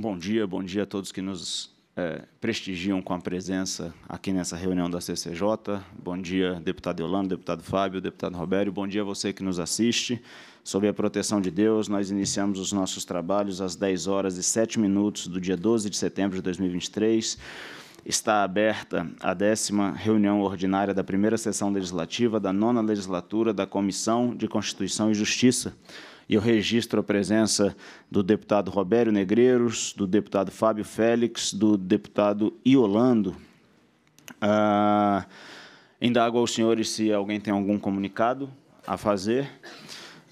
bom dia, bom dia a todos que nos é, prestigiam com a presença aqui nessa reunião da CCJ. Bom dia, deputado Yolanda, deputado Fábio, deputado Robério. Bom dia a você que nos assiste. Sob a proteção de Deus, nós iniciamos os nossos trabalhos às 10 horas e 7 minutos do dia 12 de setembro de 2023 está aberta a décima reunião ordinária da primeira sessão legislativa da nona legislatura da Comissão de Constituição e Justiça e eu registro a presença do deputado Robério Negreiros, do deputado Fábio Félix, do deputado Iolando. Ah, indago aos senhores se alguém tem algum comunicado a fazer.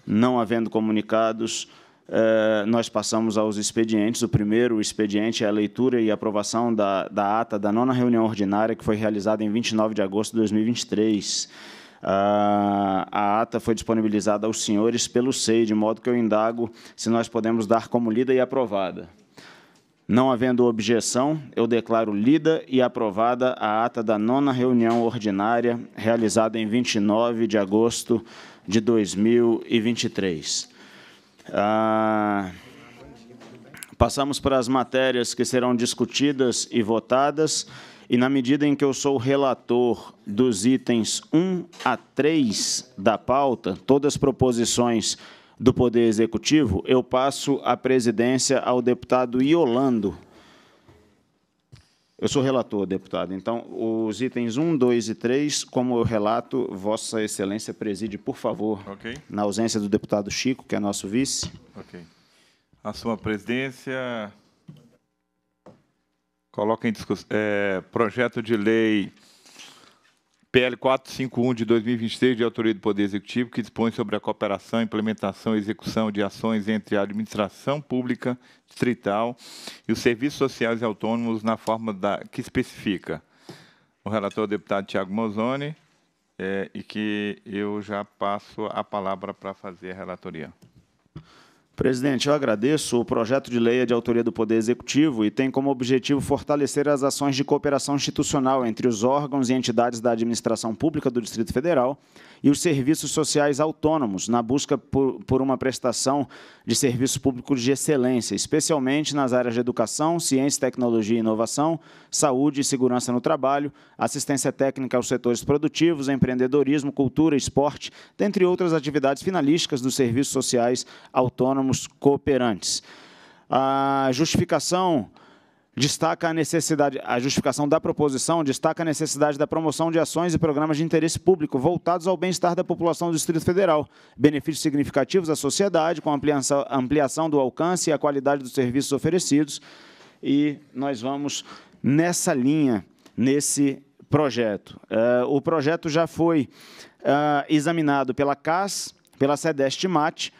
Não havendo comunicados, eh, nós passamos aos expedientes. O primeiro expediente é a leitura e aprovação da, da ata da nona reunião ordinária, que foi realizada em 29 de agosto de 2023 ah, a ata foi disponibilizada aos senhores pelo SEI, de modo que eu indago se nós podemos dar como lida e aprovada. Não havendo objeção, eu declaro lida e aprovada a ata da nona reunião ordinária, realizada em 29 de agosto de 2023. Ah, passamos para as matérias que serão discutidas e votadas. E na medida em que eu sou relator dos itens 1 a 3 da pauta, todas proposições do Poder Executivo, eu passo a presidência ao deputado Iolando. Eu sou relator, deputado. Então, os itens 1, 2 e 3, como eu relato, Vossa Excelência preside, por favor, okay. na ausência do deputado Chico, que é nosso vice. Ok. A sua presidência, Coloca em discussão. É, projeto de lei PL 451 de 2023, de autoria do Poder Executivo, que dispõe sobre a cooperação, implementação e execução de ações entre a administração pública distrital e os serviços sociais autônomos na forma da, que especifica. O relator é o deputado Tiago Mozoni, é, e que eu já passo a palavra para fazer a relatoria. Presidente, eu agradeço. O projeto de lei é de autoria do Poder Executivo e tem como objetivo fortalecer as ações de cooperação institucional entre os órgãos e entidades da administração pública do Distrito Federal e os serviços sociais autônomos na busca por, por uma prestação de serviços públicos de excelência, especialmente nas áreas de educação, ciência, tecnologia e inovação, saúde e segurança no trabalho, assistência técnica aos setores produtivos, empreendedorismo, cultura, esporte, dentre outras atividades finalísticas dos serviços sociais autônomos sermos cooperantes. A justificação destaca a necessidade, a justificação da proposição destaca a necessidade da promoção de ações e programas de interesse público voltados ao bem-estar da população do Distrito Federal, benefícios significativos à sociedade, com ampliação, ampliação do alcance e a qualidade dos serviços oferecidos. E nós vamos nessa linha, nesse projeto. Uh, o projeto já foi uh, examinado pela CAS, pela SEDEST-MAT,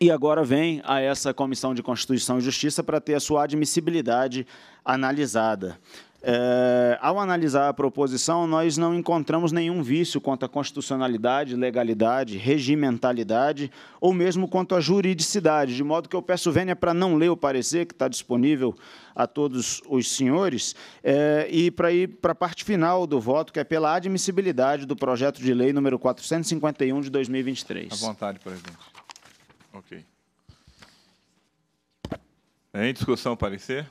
e agora vem a essa Comissão de Constituição e Justiça para ter a sua admissibilidade analisada. É, ao analisar a proposição, nós não encontramos nenhum vício quanto à constitucionalidade, legalidade, regimentalidade ou mesmo quanto à juridicidade, de modo que eu peço vênia para não ler o parecer que está disponível a todos os senhores é, e para ir para a parte final do voto, que é pela admissibilidade do projeto de lei número 451 de 2023. À vontade, presidente. Ok. Em discussão, parecer?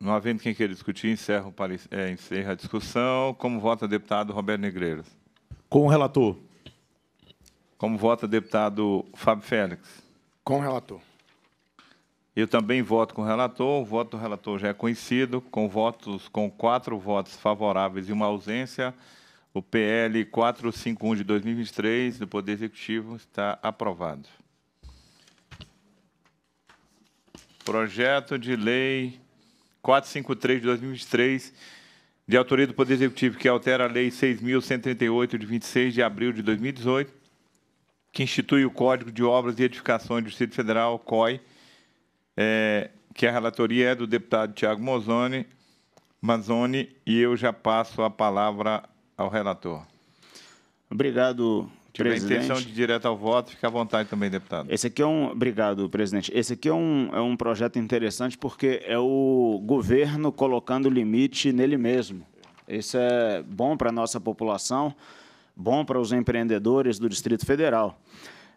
Não havendo quem queira discutir, encerro, é, encerra a discussão. Como vota deputado Roberto Negreiros? Com o relator. Como vota deputado Fábio Félix? Com o relator. Eu também voto com o relator. O voto do relator já é conhecido. Com votos, com quatro votos favoráveis e uma ausência, o PL 451 de 2023 do Poder Executivo está aprovado. Projeto de Lei 453 de 2023, de autoria do Poder Executivo, que altera a Lei 6.138, de 26 de abril de 2018, que institui o Código de Obras e Edificações do Distrito Federal, COI, é, que a relatoria é do deputado Tiago Mazzoni, e eu já passo a palavra ao relator. Obrigado, tiver presidente. intenção de ir direto ao voto, fica à vontade também, deputado. Esse aqui é um. Obrigado, presidente. Esse aqui é um, é um projeto interessante porque é o governo colocando limite nele mesmo. Isso é bom para a nossa população, bom para os empreendedores do Distrito Federal.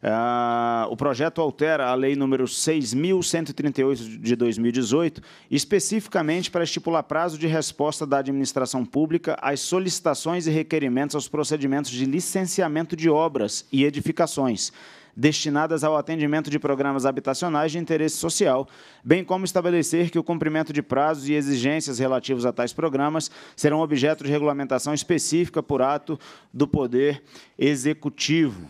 Uh, o projeto altera a Lei número 6.138 de 2018, especificamente para estipular prazo de resposta da administração pública às solicitações e requerimentos aos procedimentos de licenciamento de obras e edificações destinadas ao atendimento de programas habitacionais de interesse social, bem como estabelecer que o cumprimento de prazos e exigências relativos a tais programas serão objeto de regulamentação específica por ato do Poder Executivo.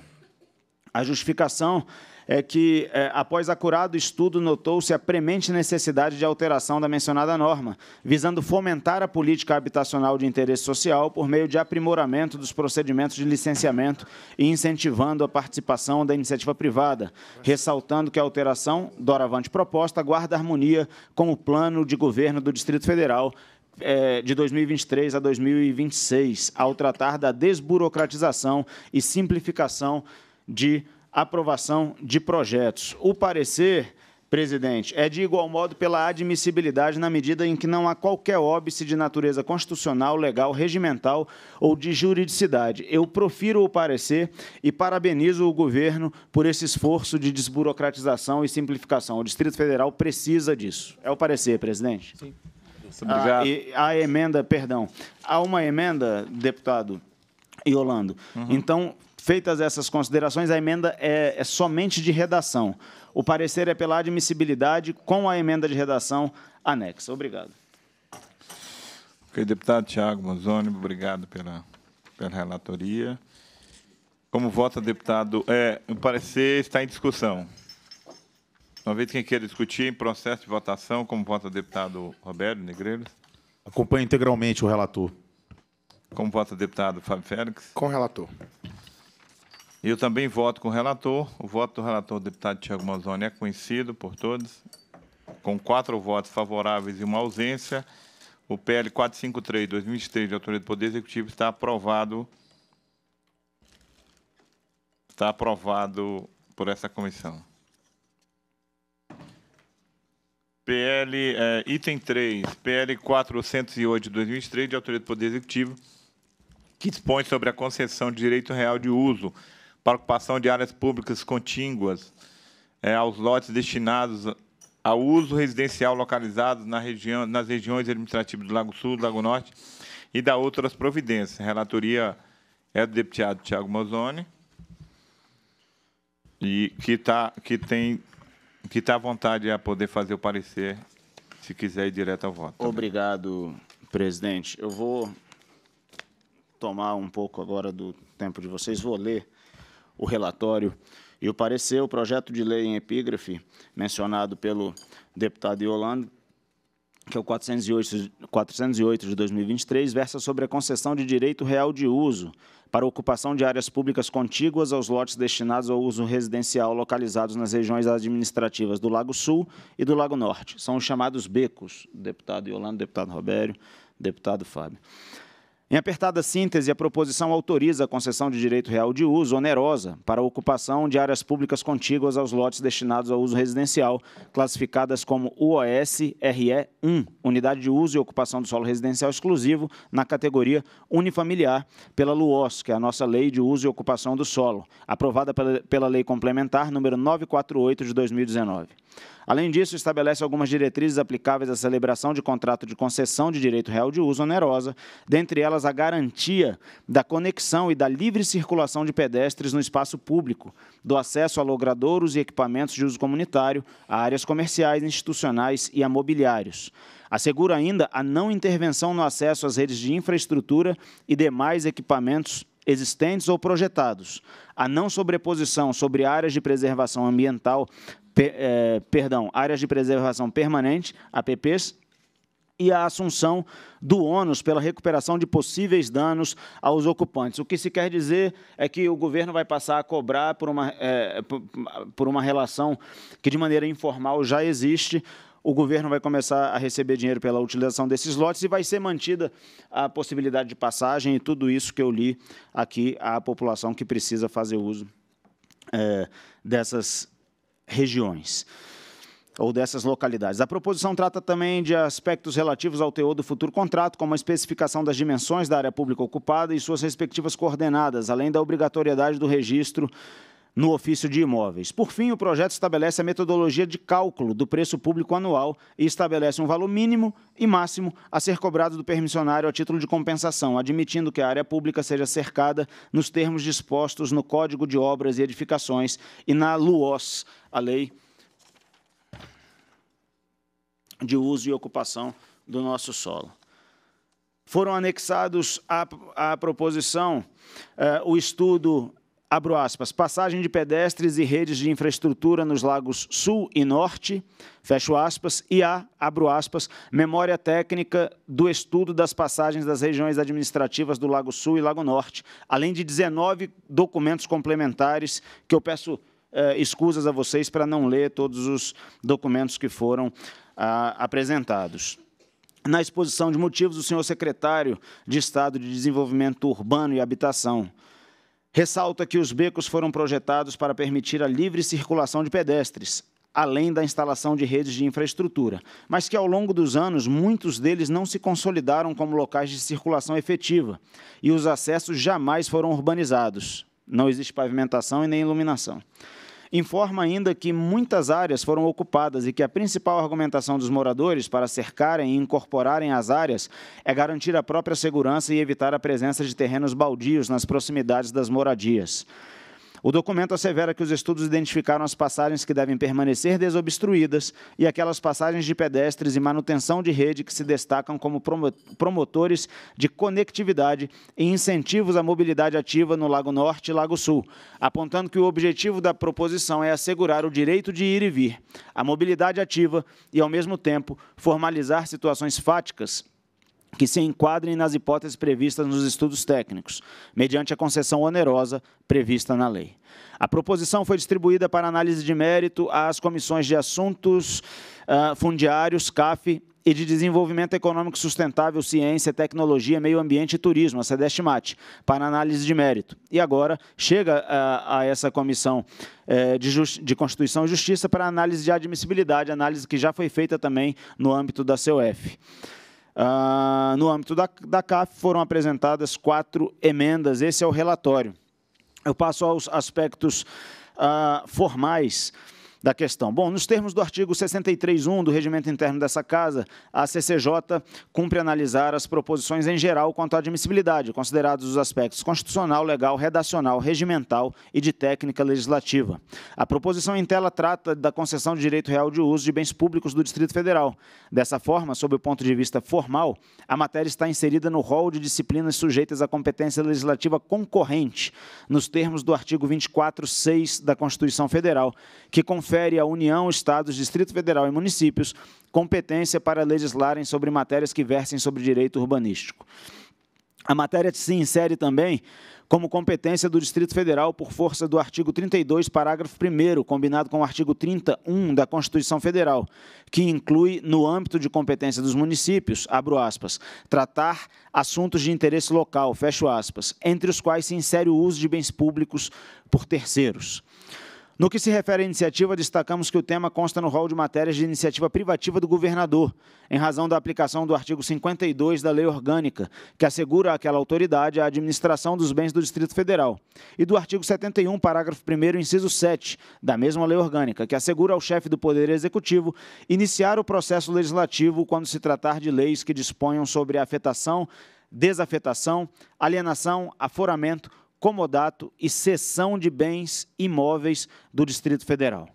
A justificação é que, é, após acurado estudo, notou-se a premente necessidade de alteração da mencionada norma, visando fomentar a política habitacional de interesse social por meio de aprimoramento dos procedimentos de licenciamento e incentivando a participação da iniciativa privada, ressaltando que a alteração, doravante proposta, guarda harmonia com o plano de governo do Distrito Federal é, de 2023 a 2026, ao tratar da desburocratização e simplificação de aprovação de projetos. O parecer, presidente, é de igual modo pela admissibilidade na medida em que não há qualquer óbice de natureza constitucional, legal, regimental ou de juridicidade. Eu profiro o parecer e parabenizo o governo por esse esforço de desburocratização e simplificação. O Distrito Federal precisa disso. É o parecer, presidente. Sim. Obrigado. A, ah, a emenda, perdão. Há uma emenda, deputado Iolando. Uhum. Então, Feitas essas considerações, a emenda é, é, somente de redação. O parecer é pela admissibilidade com a emenda de redação anexa. Obrigado. Ok, deputado Tiago Manzoni, obrigado pela, pela relatoria. Como vota, deputado? É, o parecer está em discussão. Uma vez quem queira discutir em processo de votação, como vota o deputado Roberto Negreiros? Acompanhe integralmente o relator. Como vota o deputado Fábio Félix? Com o relator. Eu também voto com o relator. O voto do relator, deputado Tiago Manzoni, é conhecido por todos, com quatro votos favoráveis e uma ausência. O PL 453, 2023, de autoria do Poder Executivo, está aprovado. Está aprovado por essa comissão. PL, é, item 3, PL 408 de 2023, de autoria do Poder Executivo, que dispõe sobre a concessão de direito real de uso para ocupação de áreas públicas contíguas é, aos lotes destinados a uso residencial localizados na região, nas regiões administrativas do Lago Sul, do Lago Norte e da outras providências. A relatoria é do deputado Tiago Mozoni, e que, tá, que tem que está à vontade a poder fazer o parecer, se quiser ir direto ao voto. Também. Obrigado, presidente. Eu vou tomar um pouco agora do tempo de vocês, vou ler o relatório e o parecer, o projeto de lei em epígrafe, mencionado pelo deputado Yolanda, que é o 408, 408 de 2023, versa sobre a concessão de direito real de uso para ocupação de áreas públicas contíguas aos lotes destinados ao uso residencial localizados nas regiões administrativas do Lago Sul e do Lago Norte. São os chamados becos, deputado Yolanda, deputado Robério, deputado Fábio. Em apertada síntese, a proposição autoriza a concessão de direito real de uso onerosa para a ocupação de áreas públicas contíguas aos lotes destinados ao uso residencial, classificadas como UOS RE1, Unidade de Uso e Ocupação do Solo Residencial Exclusivo, na categoria unifamiliar, pela LUOS, que é a nossa Lei de Uso e Ocupação do Solo, aprovada pela, pela Lei Complementar número 948 de 2019. Além disso, estabelece algumas diretrizes aplicáveis à celebração de contrato de concessão de direito real de uso onerosa, dentre elas a garantia da conexão e da livre circulação de pedestres no espaço público, do acesso a logradouros e equipamentos de uso comunitário, a áreas comerciais, institucionais e a mobiliários. Assegura ainda a não intervenção no acesso às redes de infraestrutura e demais equipamentos existentes ou projetados, a não sobreposição sobre áreas de preservação ambiental per, é, perdão, áreas de preservação permanente, APPs, e a assunção do ônus pela recuperação de possíveis danos aos ocupantes. O que se quer dizer é que o governo vai passar a cobrar por uma, é, por uma relação que, de maneira informal, já existe. O governo vai começar a receber dinheiro pela utilização desses lotes e vai ser mantida a possibilidade de passagem e tudo isso que eu li aqui à população que precisa fazer uso é, dessas regiões ou dessas localidades. A proposição trata também de aspectos relativos ao teor do futuro contrato, como a especificação das dimensões da área pública ocupada e suas respectivas coordenadas, além da obrigatoriedade do registro no ofício de imóveis. Por fim, o projeto estabelece a metodologia de cálculo do preço público anual e estabelece um valor mínimo e máximo a ser cobrado do permissionário a título de compensação, admitindo que a área pública seja cercada nos termos dispostos no Código de Obras e Edificações e na LUOS, a Lei de Uso e Ocupação do Nosso Solo foram anexados à, à proposição eh, o estudo abro aspas, passagem de pedestres e redes de infraestrutura nos lagos Sul e Norte, fecho aspas, e a, abro aspas, memória técnica do estudo das passagens das regiões administrativas do Lago Sul e Lago Norte, além de 19 documentos complementares que eu peço eh, escusas a vocês para não ler todos os documentos que foram ah, apresentados. Na exposição de motivos, o senhor secretário de Estado de Desenvolvimento Urbano e Habitação, Ressalta que os becos foram projetados para permitir a livre circulação de pedestres, além da instalação de redes de infraestrutura, mas que ao longo dos anos muitos deles não se consolidaram como locais de circulação efetiva e os acessos jamais foram urbanizados. Não existe pavimentação e nem iluminação informa ainda que muitas áreas foram ocupadas e que a principal argumentação dos moradores para cercarem e incorporarem as áreas é garantir a própria segurança e evitar a presença de terrenos baldios nas proximidades das moradias. O documento assevera que os estudos identificaram as passagens que devem permanecer desobstruídas e aquelas passagens de pedestres e manutenção de rede que se destacam como promotores de conectividade e incentivos à mobilidade ativa no Lago Norte e Lago Sul, apontando que o objetivo da proposição é assegurar o direito de ir e vir, a mobilidade ativa e, ao mesmo tempo, formalizar situações fáticas que se enquadrem nas hipóteses previstas nos estudos técnicos, mediante a concessão onerosa prevista na lei. A proposição foi distribuída para análise de mérito às comissões de assuntos uh, fundiários, CAF, e de Desenvolvimento Econômico Sustentável, Ciência, Tecnologia, Meio Ambiente e Turismo, a SEDESTMAT, para análise de mérito. E agora chega a, ah, a essa comissão é, de, de, Constituição e Justiça para análise de admissibilidade, análise que já foi feita também no âmbito da CEUF. Uh, no âmbito da, da CAF foram apresentadas quatro emendas. Esse é o relatório. Eu passo aos aspectos uh, formais da questão. Bom, nos termos do artigo 63.1 do Regimento Interno dessa Casa, a CCJ cumpre analisar as proposições em geral quanto à admissibilidade, considerados os aspectos constitucional, legal, redacional, regimental e de técnica legislativa. A proposição em tela trata da concessão de direito real de uso de bens públicos do Distrito Federal. Dessa forma, sob o ponto de vista formal, a matéria está inserida no rol de disciplinas sujeitas à competência legislativa concorrente, nos termos do artigo 24.6 da Constituição Federal, que confere confere à União, Estados, Distrito Federal e municípios competência para legislarem sobre matérias que versem sobre direito urbanístico. A matéria se insere também como competência do Distrito Federal por força do artigo 32, parágrafo 1, combinado com o artigo 31 da Constituição Federal, que inclui, no âmbito de competência dos municípios, abro aspas, tratar assuntos de interesse local, fecho aspas, entre os quais se insere o uso de bens públicos por terceiros. No que se refere à iniciativa, destacamos que o tema consta no rol de matérias de iniciativa privativa do governador, em razão da aplicação do artigo 52 da Lei Orgânica, que assegura àquela autoridade a administração dos bens do Distrito Federal, e do artigo 71, parágrafo 1, inciso 7, da mesma Lei Orgânica, que assegura ao chefe do Poder Executivo iniciar o processo legislativo quando se tratar de leis que disponham sobre afetação, desafetação, alienação, aforamento comodato e cessão de bens imóveis do Distrito Federal.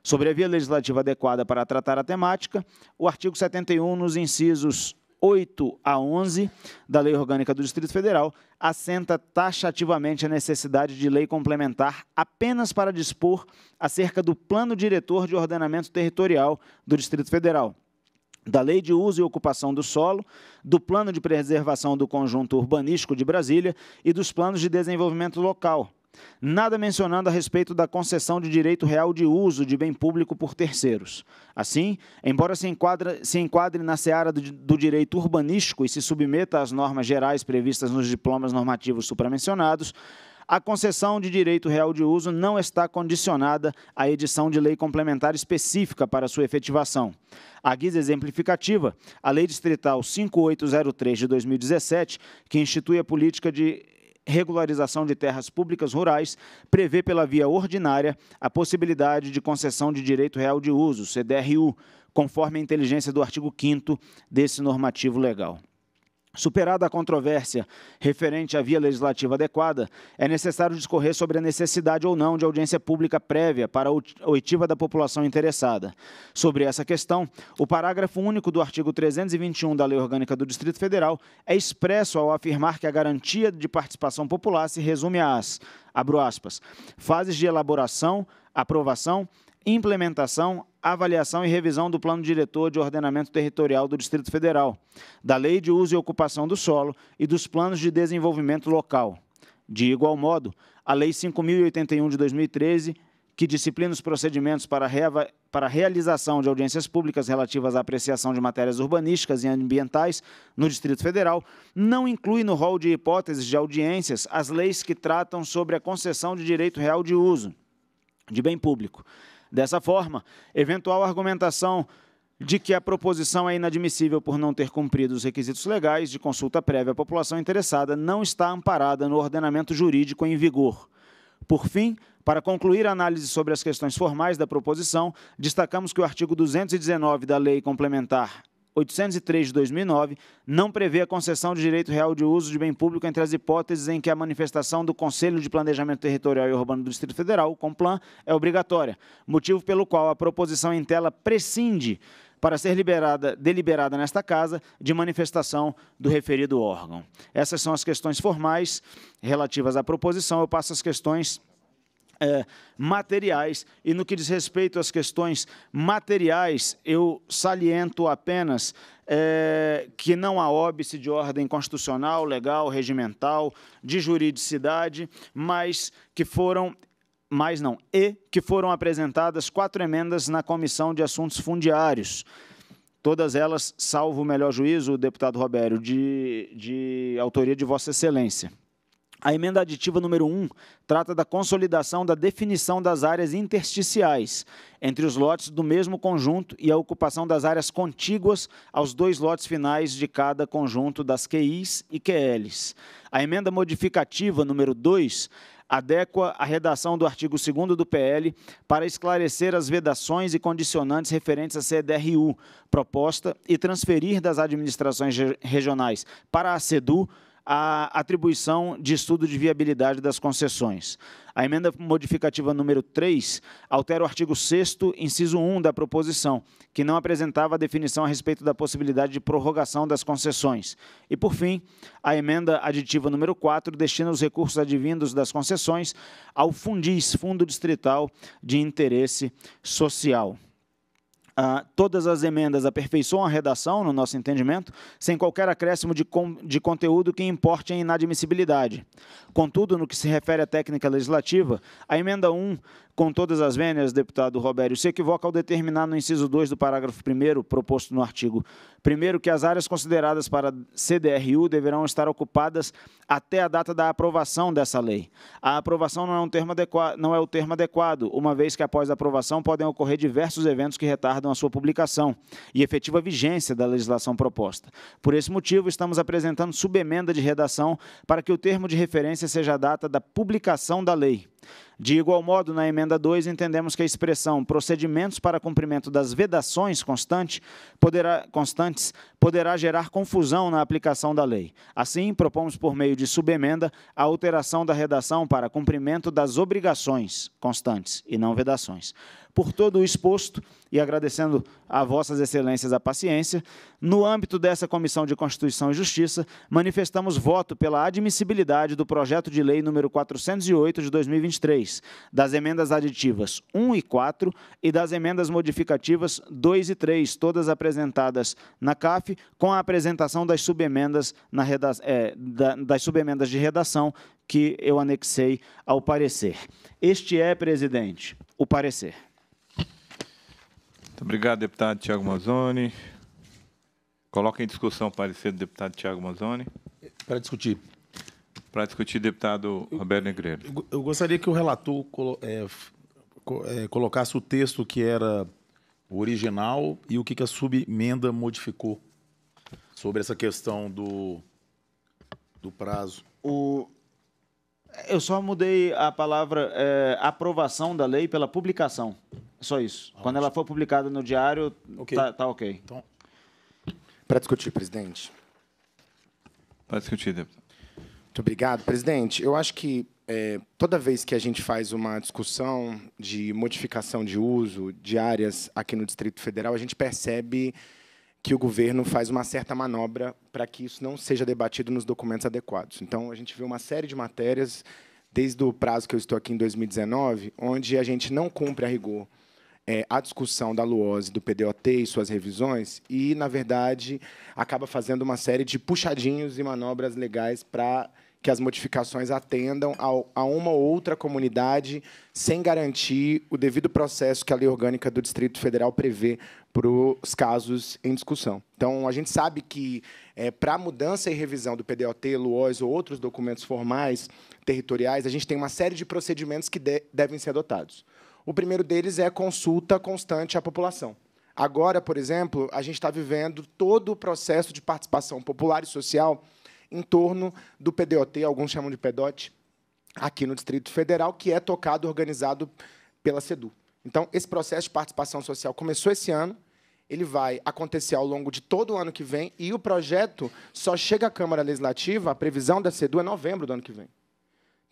Sobre a via legislativa adequada para tratar a temática, o artigo 71, nos incisos 8 a 11 da Lei Orgânica do Distrito Federal, assenta taxativamente a necessidade de lei complementar apenas para dispor acerca do Plano Diretor de Ordenamento Territorial do Distrito Federal, da Lei de Uso e Ocupação do Solo, do Plano de Preservação do Conjunto Urbanístico de Brasília e dos Planos de Desenvolvimento Local. Nada mencionando a respeito da concessão de direito real de uso de bem público por terceiros. Assim, embora se, se enquadre na seara do, do direito urbanístico e se submeta às normas gerais previstas nos diplomas normativos supramencionados, a concessão de direito real de uso não está condicionada à edição de lei complementar específica para sua efetivação. A guisa exemplificativa, a Lei Distrital 5803 de 2017, que institui a política de regularização de terras públicas rurais prevê pela via ordinária a possibilidade de concessão de direito real de uso, CDRU, conforme a inteligência do artigo 5 desse normativo legal. Superada a controvérsia referente à via legislativa adequada, é necessário discorrer sobre a necessidade ou não de audiência pública prévia para a oitiva da população interessada. Sobre essa questão, o parágrafo único do artigo 321 da Lei Orgânica do Distrito Federal é expresso ao afirmar que a garantia de participação popular se resume às, abro aspas, fases de elaboração, aprovação, implementação, avaliação e revisão do Plano Diretor de Ordenamento Territorial do Distrito Federal, da Lei de Uso e Ocupação do Solo e dos Planos de Desenvolvimento Local. De igual modo, a Lei 5.081 de 2013 que disciplina os procedimentos para, para a realização de audiências públicas relativas à apreciação de matérias urbanísticas e ambientais no Distrito Federal, não inclui no rol de hipóteses de audiências as leis que tratam sobre a concessão de direito real de uso de bem público Dessa forma, eventual argumentação de que a proposição é inadmissível por não ter cumprido os requisitos legais de consulta prévia à população interessada não está amparada no ordenamento jurídico em vigor. Por fim, para concluir a análise sobre as questões formais da proposição, destacamos que o artigo 219 da Lei Complementar 803 de 2009 não prevê a concessão de direito real de uso de bem público entre as hipóteses em que a manifestação do Conselho de Planejamento Territorial e Urbano do Distrito Federal, Complan, é obrigatória, motivo pelo qual a proposição em tela prescinde para ser liberada, deliberada nesta casa de manifestação do referido órgão. Essas são as questões formais relativas à proposição. Eu passo as questões é, materiais. E no que diz respeito às questões materiais, eu saliento apenas é, que não há óbice de ordem constitucional, legal, regimental, de juridicidade, mas que foram mas não, e que foram apresentadas quatro emendas na Comissão de Assuntos Fundiários todas elas, salvo o melhor juízo, deputado Robério, de, de autoria de Vossa Excelência. A emenda aditiva número 1 trata da consolidação da definição das áreas intersticiais entre os lotes do mesmo conjunto e a ocupação das áreas contíguas aos dois lotes finais de cada conjunto das QIs e QLs. A emenda modificativa número 2 adequa a redação do artigo 2 do PL para esclarecer as vedações e condicionantes referentes à CDRU proposta e transferir das administrações regionais para a CEDU a atribuição de estudo de viabilidade das concessões. A emenda modificativa número 3 altera o artigo 6 inciso 1 da proposição, que não apresentava definição a respeito da possibilidade de prorrogação das concessões. E, por fim, a emenda aditiva número 4 destina os recursos advindos das concessões ao Fundis, Fundo Distrital de Interesse Social. Uh, todas as emendas aperfeiçoam a redação, no nosso entendimento, sem qualquer acréscimo de, de conteúdo que importe em inadmissibilidade. Contudo, no que se refere à técnica legislativa, a emenda 1 com todas as vênias, deputado Robério, se equivoca ao determinar no inciso 2 do parágrafo 1 proposto no artigo 1 que as áreas consideradas para CDRU deverão estar ocupadas até a data da aprovação dessa lei. A aprovação não é, um termo não é o termo adequado, uma vez que após a aprovação podem ocorrer diversos eventos que retardam a sua publicação e efetiva vigência da legislação proposta. Por esse motivo, estamos apresentando subemenda de redação para que o termo de referência seja a data da publicação da lei. De igual modo, na emenda 2, entendemos que a expressão procedimentos para cumprimento das vedações constante poderá, constantes poderá gerar confusão na aplicação da lei. Assim, propomos por meio de subemenda a alteração da redação para cumprimento das obrigações constantes e não vedações por todo o exposto e agradecendo a Vossas Excelências a paciência, no âmbito dessa Comissão de Constituição e Justiça, manifestamos voto pela admissibilidade do projeto de lei número 408 de 2023, das emendas aditivas 1 e 4 e das emendas modificativas 2 e 3, todas apresentadas na CAF, com a apresentação das subemendas, na é, das subemendas de redação que eu anexei ao parecer. Este é, presidente, o parecer. Muito obrigado, deputado Tiago Mazzoni. Coloca em discussão o parecer do deputado Tiago Mazzoni. Para discutir. Para discutir, deputado Roberto Negreiro. Eu, eu gostaria que o relator colo, é, co, é, colocasse o texto que era o original e o que, que a subemenda modificou sobre essa questão do, do prazo. O, eu só mudei a palavra é, aprovação da lei pela publicação. Só isso. Quando ela for publicada no diário, Ok. tá, tá ok. Então, Para discutir, presidente. Para discutir, deputado. Muito obrigado, presidente. Eu acho que é, toda vez que a gente faz uma discussão de modificação de uso de áreas aqui no Distrito Federal, a gente percebe que o governo faz uma certa manobra para que isso não seja debatido nos documentos adequados. Então, a gente vê uma série de matérias, desde o prazo que eu estou aqui em 2019, onde a gente não cumpre a rigor é, a discussão da Luose, do PDOT e suas revisões, e, na verdade, acaba fazendo uma série de puxadinhos e manobras legais para que as modificações atendam a, uma ou outra comunidade sem garantir o devido processo que a lei orgânica do Distrito Federal prevê para os casos em discussão. Então, a gente sabe que, é, para mudança e revisão do PDOT, LUOS ou outros documentos formais territoriais, a gente tem uma série de procedimentos que de devem ser adotados. O primeiro deles é consulta constante à população. Agora, por exemplo, a gente está vivendo todo o processo de participação popular e social em torno do PDOT, alguns chamam de PEDOT, aqui no Distrito Federal, que é tocado, organizado pela SEDU. Então, esse processo de participação social começou esse ano, ele vai acontecer ao longo de todo o ano que vem, e o projeto só chega à Câmara Legislativa, a previsão da SEDU é novembro do ano que vem.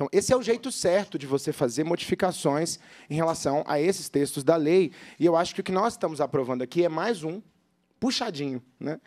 Então, esse é o jeito certo de você fazer modificações em relação a esses textos da lei. E eu acho que o que nós estamos aprovando aqui é mais um puxadinho. Né?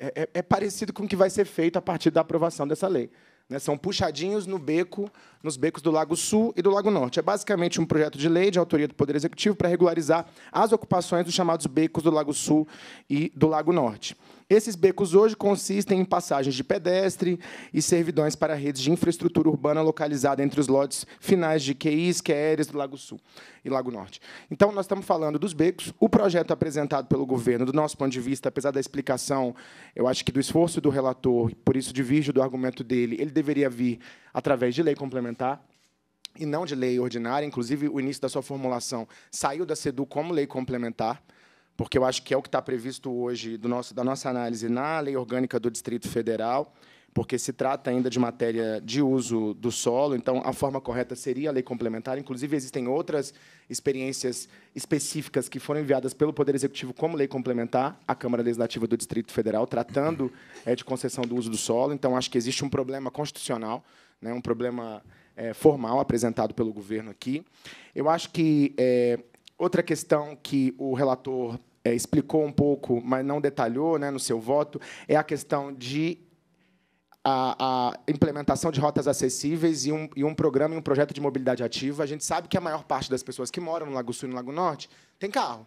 É, é, é parecido com o que vai ser feito a partir da aprovação dessa lei. Né? São puxadinhos no beco, nos becos do Lago Sul e do Lago Norte. É basicamente um projeto de lei de autoria do Poder Executivo para regularizar as ocupações dos chamados becos do Lago Sul e do Lago Norte. Esses becos hoje consistem em passagens de pedestre e servidões para redes de infraestrutura urbana localizada entre os lotes finais de QIs, QRs do Lago Sul e Lago Norte. Então, nós estamos falando dos becos. O projeto apresentado pelo governo, do nosso ponto de vista, apesar da explicação, eu acho que do esforço do relator, por isso divirjo do argumento dele, ele deveria vir através de lei complementar e não de lei ordinária. Inclusive, o início da sua formulação saiu da SEDU como lei complementar porque eu acho que é o que está previsto hoje do nosso, da nossa análise na Lei Orgânica do Distrito Federal, porque se trata ainda de matéria de uso do solo, então a forma correta seria a lei complementar. Inclusive, existem outras experiências específicas que foram enviadas pelo Poder Executivo como lei complementar à Câmara Legislativa do Distrito Federal, tratando é, de concessão do uso do solo. Então, acho que existe um problema constitucional, né, um problema é, formal apresentado pelo governo aqui. Eu acho que é, Outra questão que o relator é, explicou um pouco, mas não detalhou né, no seu voto, é a questão de a, a, implementação de rotas acessíveis e um, e um programa e um projeto de mobilidade ativa. A gente sabe que a maior parte das pessoas que moram no Lago Sul e no Lago Norte tem carro.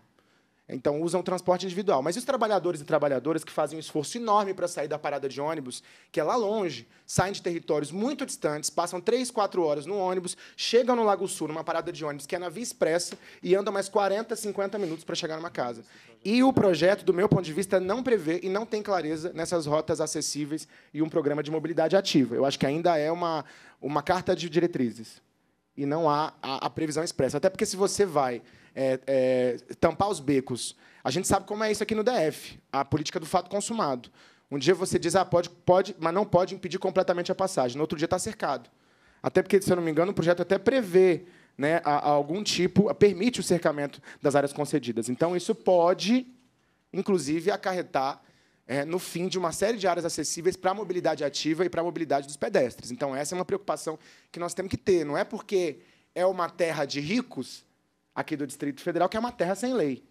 Então, usam transporte individual. Mas e os trabalhadores e trabalhadoras que fazem um esforço enorme para sair da parada de ônibus, que é lá longe, saem de territórios muito distantes, passam três, quatro horas no ônibus, chegam no Lago Sul, numa parada de ônibus que é na Via Expressa, e andam mais 40, 50 minutos para chegar numa casa. E o projeto, do meu ponto de vista, não prevê e não tem clareza nessas rotas acessíveis e um programa de mobilidade ativa. Eu acho que ainda é uma, uma carta de diretrizes. E não há a, a previsão expressa. Até porque se você vai é, é, tampar os becos. A gente sabe como é isso aqui no DF, a política do fato consumado. Um dia você diz, ah, pode, pode, mas não pode impedir completamente a passagem. No outro dia está cercado. Até porque, se eu não me engano, o projeto até prevê né, a, a algum tipo, a, permite o cercamento das áreas concedidas. Então, isso pode, inclusive, acarretar é, no fim de uma série de áreas acessíveis para a mobilidade ativa e para a mobilidade dos pedestres. Então, essa é uma preocupação que nós temos que ter. Não é porque é uma terra de ricos aqui do Distrito Federal, que é uma terra sem lei.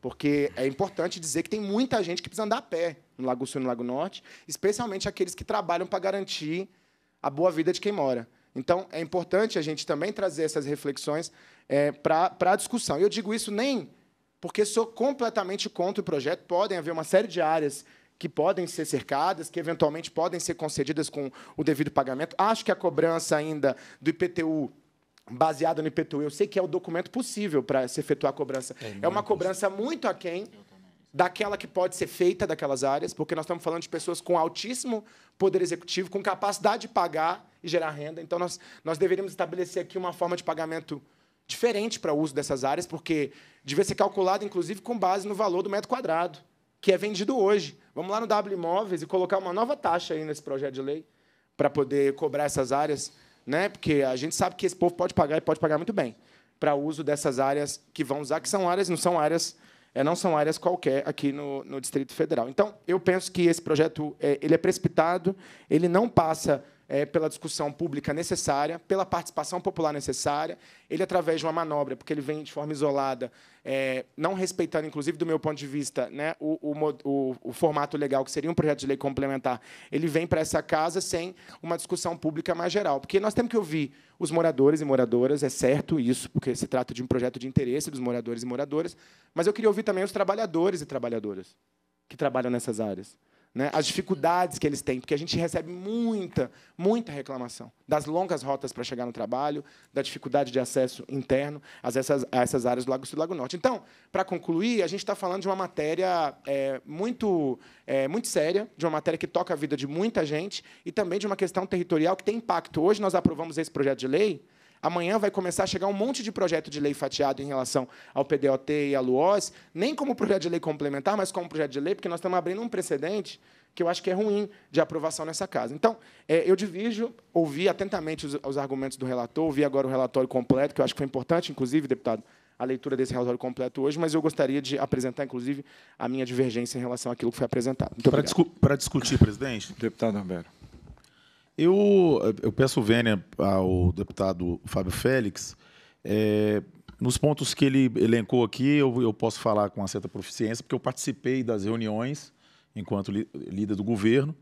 Porque é importante dizer que tem muita gente que precisa andar a pé no Lago Sul e no Lago Norte, especialmente aqueles que trabalham para garantir a boa vida de quem mora. Então, é importante a gente também trazer essas reflexões é, para a discussão. E Eu digo isso nem porque sou completamente contra o projeto. Podem haver uma série de áreas que podem ser cercadas, que eventualmente podem ser concedidas com o devido pagamento. Acho que a cobrança ainda do IPTU baseado no IPTU. Eu sei que é o documento possível para se efetuar a cobrança. É, é uma cobrança possível. muito aquém daquela que pode ser feita daquelas áreas, porque nós estamos falando de pessoas com altíssimo poder executivo, com capacidade de pagar e gerar renda. Então, nós, nós deveríamos estabelecer aqui uma forma de pagamento diferente para o uso dessas áreas, porque devia ser calculado, inclusive, com base no valor do metro quadrado, que é vendido hoje. Vamos lá no W Imóveis e colocar uma nova taxa aí nesse projeto de lei para poder cobrar essas áreas né? Porque a gente sabe que esse povo pode pagar e pode pagar muito bem para uso dessas áreas que vão usar, que são áreas, não são áreas, é, não são áreas qualquer aqui no, no Distrito Federal. Então, eu penso que esse projeto é, ele é precipitado, ele não passa é, pela discussão pública necessária, pela participação popular necessária. Ele, através de uma manobra, porque ele vem de forma isolada, é, não respeitando, inclusive, do meu ponto de vista, né, o, o, o, formato legal, que seria um projeto de lei complementar, ele vem para essa casa sem uma discussão pública mais geral. Porque nós temos que ouvir os moradores e moradoras, é certo isso, porque se trata de um projeto de interesse dos moradores e moradoras, mas eu queria ouvir também os trabalhadores e trabalhadoras que trabalham nessas áreas né? as dificuldades que eles têm, porque a gente recebe muita, muita reclamação das longas rotas para chegar no trabalho, da dificuldade de acesso interno a essas, a essas áreas do Lago Sul e do Lago Norte. Então, para concluir, a gente está falando de uma matéria é, muito, é, muito séria, de uma matéria que toca a vida de muita gente e também de uma questão territorial que tem impacto. Hoje nós aprovamos esse projeto de lei, Amanhã vai começar a chegar um monte de projeto de lei fatiado em relação ao PDOT e à LUOS, nem como projeto de lei complementar, mas como projeto de lei, porque nós estamos abrindo um precedente que eu acho que é ruim de aprovação nessa casa. Então, é, eu divido, ouvi atentamente os, argumentos do relator, ouvi agora o relatório completo, que eu acho que foi importante, inclusive, deputado, a leitura desse relatório completo hoje, mas eu gostaria de apresentar, inclusive, a minha divergência em relação àquilo que foi apresentado. Para, discu para discutir, presidente. Deputado Roberto. Eu, eu peço vênia ao deputado Fábio Félix. É, nos pontos que ele elencou aqui, eu, eu posso falar com uma certa proficiência, porque eu participei das reuniões enquanto líder do governo.